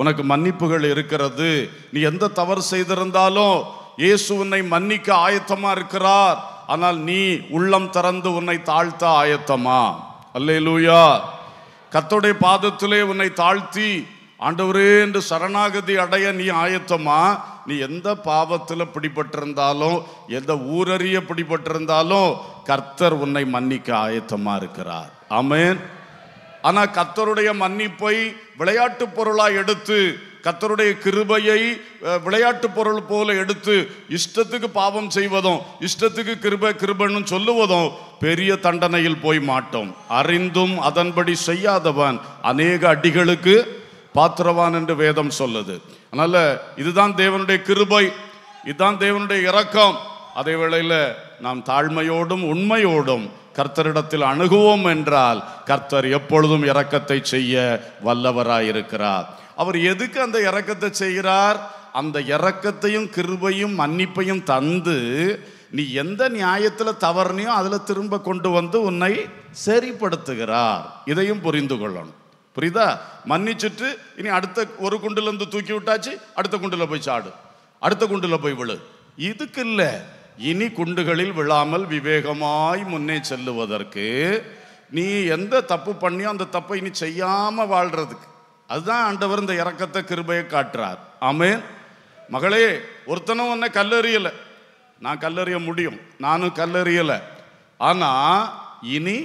உனக்கு மன்னிப்புகள் இருக்கிறது நீ எந்த தவறு செய்திருந்தாலும் இயேசு உன்னை மன்னிக்க ஆயத்தமாக இருக்கிறார் ஆனால் நீ உள்ளம் திறந்து உன்னை தாழ்த்த ஆயத்தமா அல்லையிலூயா லூயா கத்தோடைய பாதத்திலே உன்னை தாழ்த்தி ஆண்டவரே என்று சரணாகதி அடைய நீ ஆயத்தமா நீ எந்த பாவத்தில் பிடிபட்டிருந்தாலும் எந்த ஊரறிய பிடிபட்டிருந்தாலும் கர்த்தர் உன்னை மன்னிக்க ஆயத்தமா இருக்கிறார் அமேன் ஆனா கர்த்தருடைய மன்னிப்பை விளையாட்டு பொருளா எடுத்து கத்தருடைய கிருபையை விளையாட்டு பொருள் போல எடுத்து இஷ்டத்துக்கு பாவம் செய்வதும் இஷ்டத்துக்கு கிருப கிருபன்னு சொல்லுவதும் பெரிய தண்டனையில் போய் மாட்டோம் அறிந்தும் அதன்படி செய்யாதவன் அநேக அடிகளுக்கு பாத்திரவான் என்று வேதம் சொல்லுது அதனால இதுதான் தேவனுடைய கிருபை இதுதான் தேவனுடைய இரக்கம் அதே வேளையில் நாம் தாழ்மையோடும் உண்மையோடும் கர்த்தரிடத்தில் அணுகுவோம் என்றால் கர்த்தர் எப்பொழுதும் இரக்கத்தை செய்ய வல்லவராயிருக்கிறார் அவர் எதுக்கு அந்த இரக்கத்தை செய்கிறார் அந்த இரக்கத்தையும் கிருபையும் மன்னிப்பையும் தந்து நீ எந்த நியாயத்தில் தவறுனையோ அதில் திரும்ப கொண்டு வந்து உன்னை சரிப்படுத்துகிறார் இதையும் புரிந்து கொள்ளணும் புரியுதா மன்னிச்சுட்டு இனி அடுத்த ஒரு குண்டுலேருந்து தூக்கி விட்டாச்சு அடுத்த குண்டில் போய் சாடு அடுத்த குண்டில் போய் விழு இதுக்கு இல்லை இனி குண்டுகளில் விழாமல் விவேகமாய் முன்னே செல்லுவதற்கு நீ எந்த தப்பு பண்ணியோ அந்த தப்பை இனி செய்யாமல் வாழ்கிறதுக்கு அதுதான் ஆண்டவர் இந்த இறக்கத்தை கிருபையை காட்டுறார் ஆமேன் மகளே ஒருத்தனும் உன்னை கல்லறியலை நான் கல்லறிய முடியும் நானும் கல்லறியலை ஆனால் இனி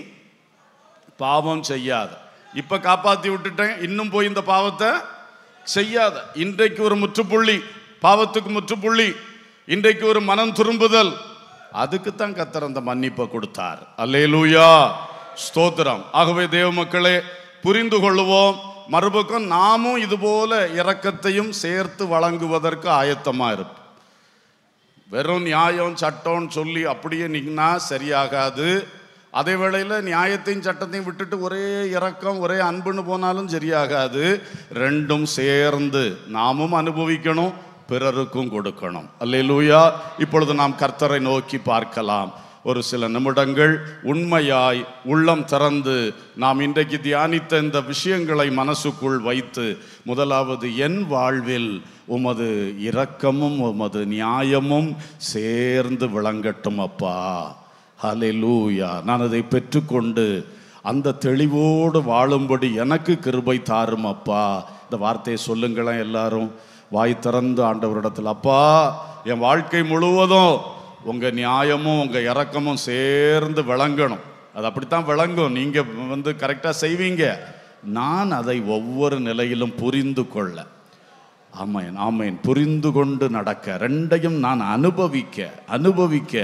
பாவம் செய்யாத இப்போ காப்பாற்றி விட்டுட்டேன் இன்னும் போய் இந்த பாவத்தை செய்யாத இன்றைக்கு ஒரு முற்றுப்புள்ளி பாவத்துக்கு முற்றுப்புள்ளி இன்றைக்கு ஒரு மனம் திரும்புதல் அதுக்குத்தான் கத்தர் அந்த மன்னிப்பை கொடுத்தார் அல்லேலூயா லூயா ஸ்தோத்திரம் ஆகவே தேவ மக்களே புரிந்து கொள்வோம் மறுபக்கம் நாமும் இதுபோல இரக்கத்தையும் சேர்த்து வழங்குவதற்கு ஆயத்தமாக இருப்போம் வெறும் நியாயம் சட்டம்னு சொல்லி அப்படியே நின்னா சரியாகாது அதே வேளையில் நியாயத்தையும் சட்டத்தையும் விட்டுட்டு ஒரே இறக்கம் ஒரே அன்புன்னு போனாலும் சரியாகாது ரெண்டும் சேர்ந்து நாமும் அனுபவிக்கணும் பிறருக்கும் கொடுக்கணும் லூயா இப்பொழுது நாம் கர்த்தரை நோக்கி பார்க்கலாம் ஒரு சில நிமிடங்கள் உண்மையாய் உள்ளம் திறந்து நாம் இன்றைக்கு தியானித்த இந்த விஷயங்களை மனசுக்குள் வைத்து முதலாவது என் வாழ்வில் உமது இரக்கமும் உமது நியாயமும் சேர்ந்து விளங்கட்டும் அப்பா லூயா நான் அதை பெற்றுக்கொண்டு அந்த தெளிவோடு வாழும்படி எனக்கு கிருபை தாரும் அப்பா இந்த வார்த்தையை சொல்லுங்களேன் எல்லாரும் வாய் திறந்து ஆண்டவரிடத்தில் அப்பா என் வாழ்க்கை முழுவதும் உங்கள் நியாயமும் உங்கள் இறக்கமும் சேர்ந்து விளங்கணும் அது அப்படித்தான் விளங்கும் நீங்கள் வந்து கரெக்டாக செய்வீங்க நான் அதை ஒவ்வொரு நிலையிலும் புரிந்து கொள்ள ஆமையன் ஆமையன் புரிந்து கொண்டு நடக்க ரெண்டையும் நான் அனுபவிக்க அனுபவிக்க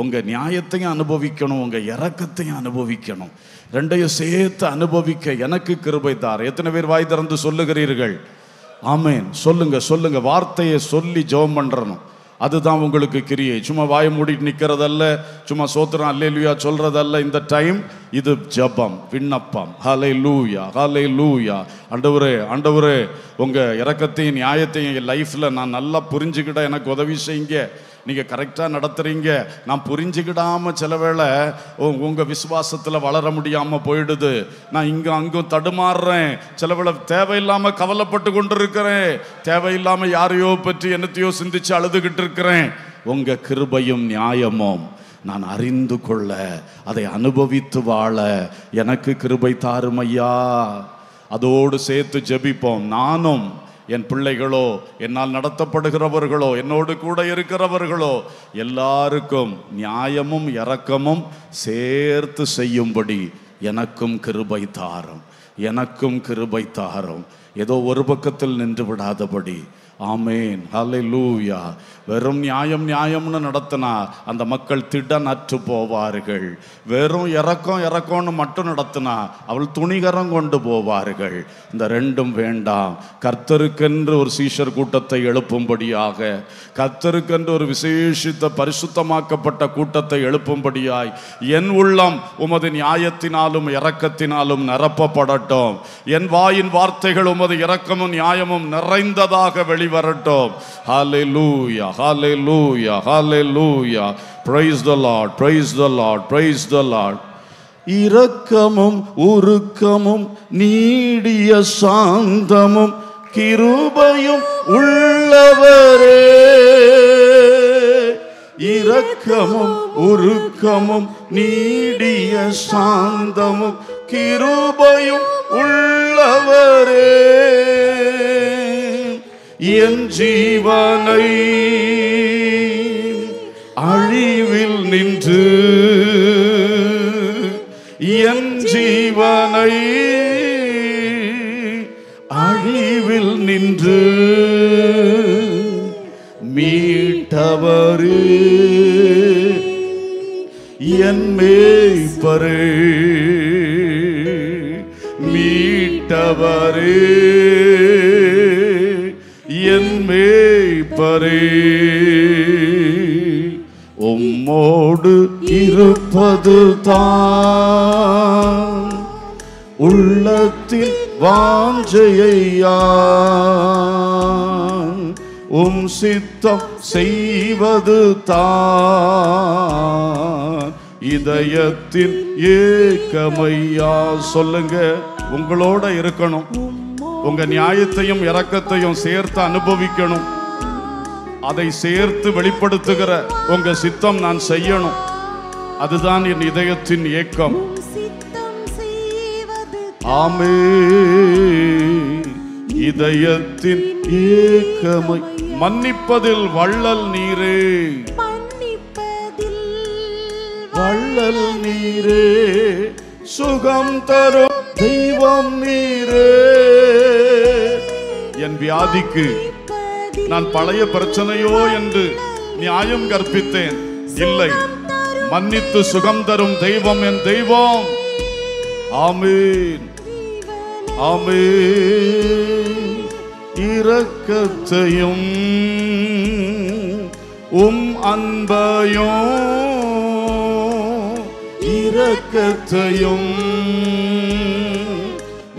உங்கள் நியாயத்தையும் அனுபவிக்கணும் உங்கள் இறக்கத்தையும் அனுபவிக்கணும் ரெண்டையும் சேர்த்து அனுபவிக்க எனக்கு கிருபை தார் எத்தனை பேர் வாய் திறந்து சொல்லுகிறீர்கள் ஆமேன் சொல்லுங்க சொல்லுங்க வார்த்தையை சொல்லி ஜெபம் பண்ணுறணும் அதுதான் உங்களுக்கு கிரியை சும்மா வாய மூடிட்டு நிற்கிறதல்ல சும்மா சோத்திரம் லூயா சொல்கிறதல்ல இந்த டைம் இது ஜபம் விண்ணப்பம் ஹலை லூயா ஹலை லூயா அண்டவரே அண்டவரே உங்கள் இறக்கத்தையும் நியாயத்தையும் என் லைஃப்பில் நான் நல்லா புரிஞ்சுக்கிட்ட எனக்கு உதவி செய்யுங்க நீங்கள் கரெக்டாக நடத்துகிறீங்க நான் புரிஞ்சுக்கிடாமல் சில வேளை உங்கள் விசுவாசத்தில் வளர முடியாமல் போயிடுது நான் இங்கே அங்கும் தடுமாறுறேன் சில வேளை தேவையில்லாமல் கவலைப்பட்டு கொண்டு இருக்கிறேன் தேவையில்லாமல் யாரையோ பற்றி என்னத்தையோ சிந்தித்து அழுதுகிட்டு இருக்கிறேன் உங்கள் கிருபையும் நியாயமும் நான் அறிந்து கொள்ள அதை அனுபவித்து வாழ எனக்கு கிருபை தாருமையா அதோடு சேர்த்து ஜெபிப்போம் நானும் என் பிள்ளைகளோ என்னால் நடத்தப்படுகிறவர்களோ என்னோடு கூட இருக்கிறவர்களோ எல்லாருக்கும் நியாயமும் இறக்கமும் சேர்த்து செய்யும்படி எனக்கும் கிருபை தாரம் எனக்கும் கிருபை தாரம் ஏதோ ஒரு பக்கத்தில் நின்று விடாதபடி ஆமேன் ஹலை லூயா வெறும் நியாயம் நியாயம்னு நடத்தினா அந்த மக்கள் நற்று போவார்கள் வெறும் இறக்கம் இறக்கம்னு மட்டும் நடத்தினா அவள் துணிகரம் கொண்டு போவார்கள் இந்த ரெண்டும் வேண்டாம் கர்த்தருக்கென்று ஒரு சீஷர் கூட்டத்தை எழுப்பும்படியாக கர்த்தருக்கென்று ஒரு விசேஷித்த பரிசுத்தமாக்கப்பட்ட கூட்டத்தை எழுப்பும்படியாய் என் உள்ளம் உமது நியாயத்தினாலும் இறக்கத்தினாலும் நிரப்பப்படட்டும் என் வாயின் வார்த்தைகள் உமது இறக்கமும் நியாயமும் நிறைந்ததாக வெளி வரட்டும் ஹாலே hallelujah hallelujah hallelujah praise the Lord praise the Lord praise the Lord இரக்கமும் உருக்கமும் நீடிய சாந்தமும் கிருபையும் உள்ளவரே இரக்கமும் உருக்கமும் நீடிய சாந்தமும் கிருபையும் உள்ளவரே என் ஜீவனை அழிவில் நின்று என் ஜீவனை அழிவில் நின்று மீட்டவரு என் மேய்பரு மீட்டவரே ஆண்டவரே உம்மோடு இருப்பது தான் உள்ளத்தில் வாஞ்சையா உம் சித்தம் செய்வது தான் இதயத்தின் ஏக்கமையா சொல்லுங்க உங்களோட இருக்கணும் உங்க நியாயத்தையும் இறக்கத்தையும் சேர்த்து அனுபவிக்கணும் அதை சேர்த்து வெளிப்படுத்துகிற உங்க சித்தம் நான் செய்யணும் அதுதான் என் இதயத்தின் ஏக்கம் ஆமே இதயத்தின் ஏக்கமை மன்னிப்பதில் வள்ளல் நீரே வள்ளல் நீரே சுகம் தரும் தெய்வம் நீரே என் வியாதிக்கு நான் பழைய பிரச்சனையோ என்று நியாயம் கற்பித்தேன் இல்லை மன்னித்து சுகம் தரும் தெய்வம் என் தெய்வம் ஆமீன் ஆமீன் இரக்கத்தையும் உம் அன்பையும் இரக்கத்தையும்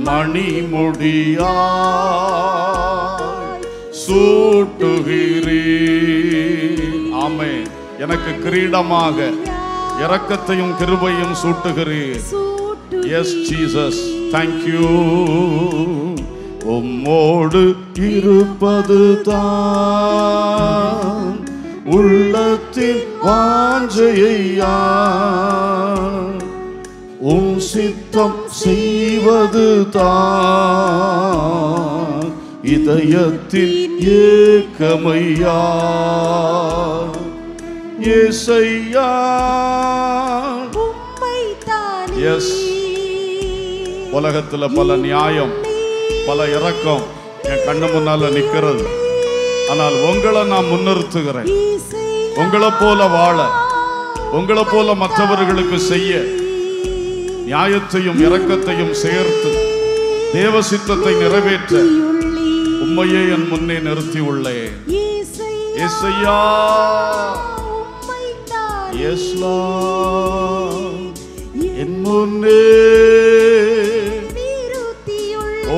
மணிமுடியா சூட்டுகிறீர் ஆமே எனக்கு கிரீடமாக இரக்கத்தையும் கிருபையும் சூட்டுகிறீர் எஸ் ஜீசஸ் தேங்க்யூ உம்மோடு இருப்பது தான் உள்ளத்தின் வாஞ்சையா உம் சித்தம் செய்வது தான் இதயத்தின் ஏக்கமையா ஏசையா எஸ் உலகத்தில் பல நியாயம் பல இறக்கம் என் கண்ணு முன்னால நிற்கிறது ஆனால் உங்களை நான் முன்னிறுத்துகிறேன் உங்களை போல வாழ உங்களை போல மற்றவர்களுக்கு செய்ய நியாயத்தையும் இரக்கத்தையும் சேர்த்து தேவ சித்தத்தை நிறைவேற்ற உம்மையே என் முன்னே நிறுத்தி உள்ளேன் என் முன்னே ஓ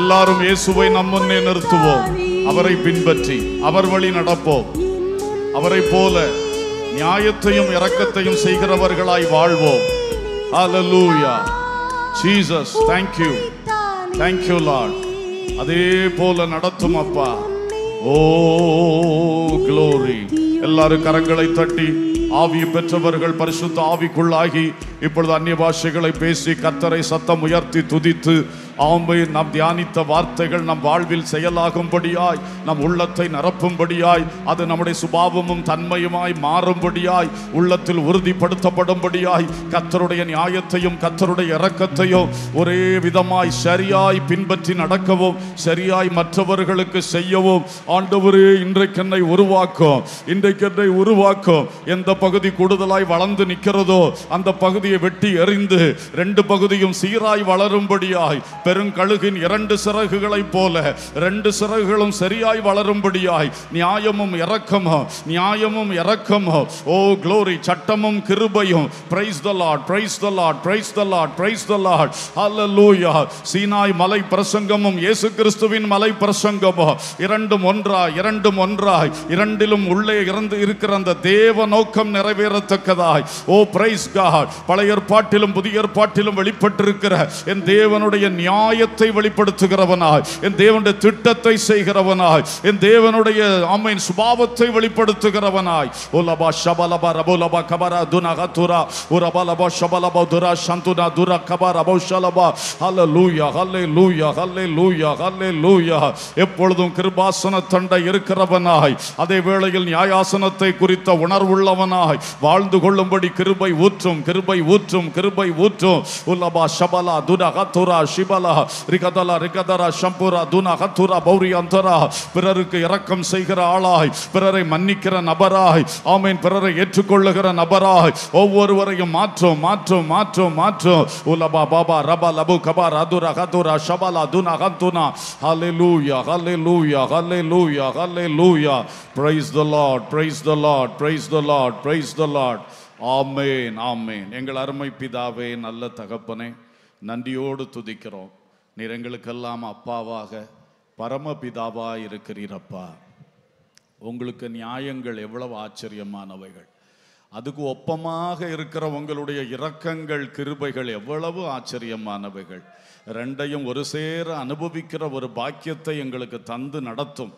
எல்லாரும் இயேசுவை நம் முன்னே நிறுத்துவோம் அவரை பின்பற்றி அவர் வழி நடப்போம் அவரை போல நியாயத்தையும் இரக்கத்தையும் செய்கிறவர்களாய் வாழ்வோம் hallelujah Jesus thank you thank you Lord அதே போல நடத்தும் அப்பா ஓ க்ளோரி எல்லாரும் கரங்களை தட்டி ஆவி பெற்றவர்கள் பரிசுத்த ஆவிக்குள்ளாகி இப்பொழுது அந்நிய பாஷைகளை பேசி கத்தரை சத்தம் உயர்த்தி துதித்து ஆம்பை நாம் தியானித்த வார்த்தைகள் நம் வாழ்வில் செயலாகும்படியாய் நம் உள்ளத்தை நிரப்பும்படியாய் அது நம்முடைய சுபாவமும் தன்மையுமாய் மாறும்படியாய் உள்ளத்தில் உறுதிப்படுத்தப்படும்படியாய் கத்தருடைய நியாயத்தையும் கத்தருடைய இறக்கத்தையும் ஒரே விதமாய் சரியாய் பின்பற்றி நடக்கவும் சரியாய் மற்றவர்களுக்கு செய்யவும் ஆண்டவரே இன்றைக்கென்னை உருவாக்கும் இன்றைக்கென்னை உருவாக்கும் எந்த பகுதி கூடுதலாய் வளர்ந்து நிற்கிறதோ அந்த பகுதியை வெட்டி எறிந்து ரெண்டு பகுதியும் சீராய் வளரும்படியாய் பெருங்கழுகின் இரண்டு சிறகுகளைப் போல ரெண்டு சிறகுகளும் சரியாய் வளரும்படியாய் நியாயமும் இறக்கமோ நியாயமும் இறக்கமோ ஓ க்ளோரி சட்டமும் கிருபையும் praise the Lord praise the Lord praise the Lord praise the Lord ஹalleluya சீனாய் மலை பிரசங்கமும் இயேசு கிறிஸ்துவின் மலை பிரசங்கமோ இரண்டும் ஒன்றாய் இரண்டும் ஒன்றாய் இரண்டிலும் உள்ளே இருந்து இருக்கிற அந்த தேவ நோக்கம் நிறைவேறத்தக்கதாய் ஓ பிரைஸ் காட் பழைய ஏற்பாட்டிலும் புதிய ஏற்பாட்டிலும் வெளிப்பட்டிருக்கிற என் தேவனுடைய நியாயத்தை வெளிப்படுத்துகிறவனாய் என் தேவனுடைய திட்டத்தை செய்கிறவனாய் என் தேவனுடைய அம்மையின் சுபாவத்தை வெளிப்படுத்துகிறவனாய் ஓலபா ஷபலபா ரபோலபா கபரா துனா கத்துரா உரபலபா ஷபலபா துரா சந்துனா துரா கபரா பௌஷலபா ஹல்ல லூயா ஹல்லே லூயா ஹல்லே லூயா ஹல்லே லூயா எப்பொழுதும் கிருபாசன தண்டை இருக்கிறவனாய் அதே வேளையில் நியாயாசனத்தை குறித்த உணர்வுள்ளவனாய் வாழ்ந்து கொள்ளும்படி கிருபை ஊற்றும் கிருபை ஊற்றும் கிருபை ஊற்றும் உலபா ஷபலா துனா கத்துரா ஷிபலா ரிகதலா ரிகதலா ரிகதரா ஷம்புரா துனா ஹத்துரா பௌரி அந்தரா பிறருக்கு இரக்கம் செய்கிற ஆளாய் பிறரை மன்னிக்கிற நபராய் ஆமீன் பிறரை ஏற்றுக்கொள்ளுகிற நபராய் ஒவ்வொருவரையும் மாற்றும் மாற்றும் மாற்றும் மாற்றும் உலபா பாபா ரபா லபு கபா ரதுரா ஹதுரா ஷபலா துனா ஹந்துனா ஹalleluya ஹalleluya ஹalleluya ஹalleluya praise the lord praise the lord praise the lord praise the lord ஆமேன் ஆமேன் எங்கள் அருமை பிதாவே நல்ல தகப்பனே நன்றியோடு துதிக்கிறோம் நீர் எங்களுக்கெல்லாம் அப்பாவாக பரமபிதாவாக இருக்கிறீரப்பா உங்களுக்கு நியாயங்கள் எவ்வளவு ஆச்சரியமானவைகள் அதுக்கு ஒப்பமாக இருக்கிற உங்களுடைய இரக்கங்கள் கிருபைகள் எவ்வளவு ஆச்சரியமானவைகள் ரெண்டையும் ஒரு சேர அனுபவிக்கிற ஒரு பாக்கியத்தை எங்களுக்கு தந்து நடத்தும்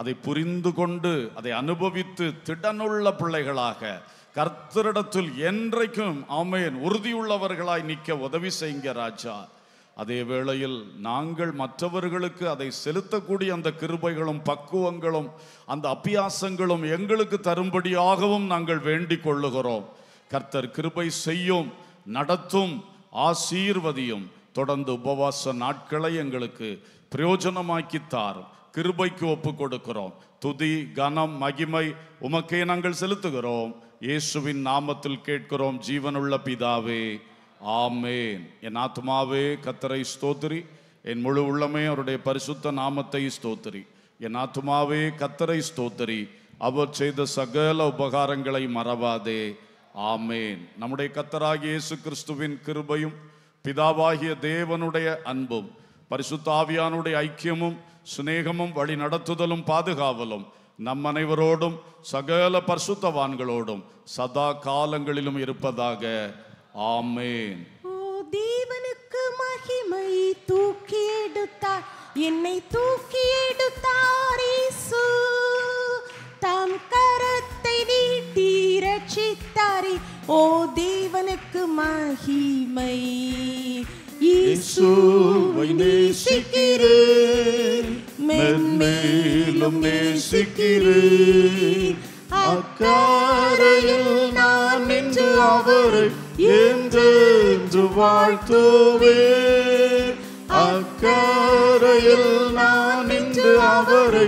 அதை புரிந்து கொண்டு அதை அனுபவித்து திடனுள்ள பிள்ளைகளாக கர்த்தரிடத்தில் என்றைக்கும் அமையன் உறுதியுள்ளவர்களாய் நிற்க உதவி செய்யுங்க ராஜா அதே வேளையில் நாங்கள் மற்றவர்களுக்கு அதை செலுத்தக்கூடிய அந்த கிருபைகளும் பக்குவங்களும் அந்த அபியாசங்களும் எங்களுக்கு தரும்படியாகவும் நாங்கள் வேண்டிக் கொள்ளுகிறோம் கர்த்தர் கிருபை செய்யும் நடத்தும் ஆசீர்வதியும் தொடர்ந்து உபவாச நாட்களை எங்களுக்கு பிரயோஜனமாக்கித்தாரும் கிருபைக்கு ஒப்பு கொடுக்கிறோம் துதி கனம் மகிமை உமக்கே நாங்கள் செலுத்துகிறோம் இயேசுவின் நாமத்தில் கேட்கிறோம் ஜீவனுள்ள பிதாவே ஆமேன் என் ஆத்மாவே கத்தரை ஸ்தோத்திரி என் முழு உள்ளமே அவருடைய பரிசுத்த நாமத்தை ஸ்தோத்திரி என் ஆத்மாவே கத்தரை ஸ்தோத்திரி அவர் செய்த சகல உபகாரங்களை மறவாதே ஆமேன் நம்முடைய கத்தராகிய இயேசு கிறிஸ்துவின் கிருபையும் பிதாவாகிய தேவனுடைய அன்பும் பரிசுத்தாவியானுடைய ஐக்கியமும் சுநேகமும் வழி நடத்துதலும் பாதுகாவலும் நம் அனைவரோடும் சகல பரிசுத்தவான்களோடும் சதா காலங்களிலும் இருப்பதாக ஆமேன் தேவனுக்கு மகிமை தூக்கி எடுத்தார் என்னை தூக்கி எடுத்தார் தம் கரத்தை நீட்டி ரட்சித்தாரே ஓ தேவனுக்கு மகிமை இயேசுவை நேசிக்கிறேன் மென்மேலும் நேசிக்கிறேன் அக்கறையில் நான் நின்று அவரை என்றென்று வாழ்த்துவேன் அக்கறையில் நான் நின்று அவரை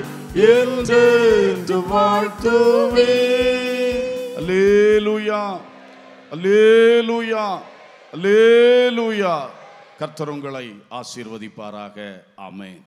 என்றென்று வாழ்த்துவேன் அல்லேலுயா அல்லேலுயா அல்லேலுயா கர்த்தர் உங்களை ஆசீர்வதிப்பாராக ஆமேன்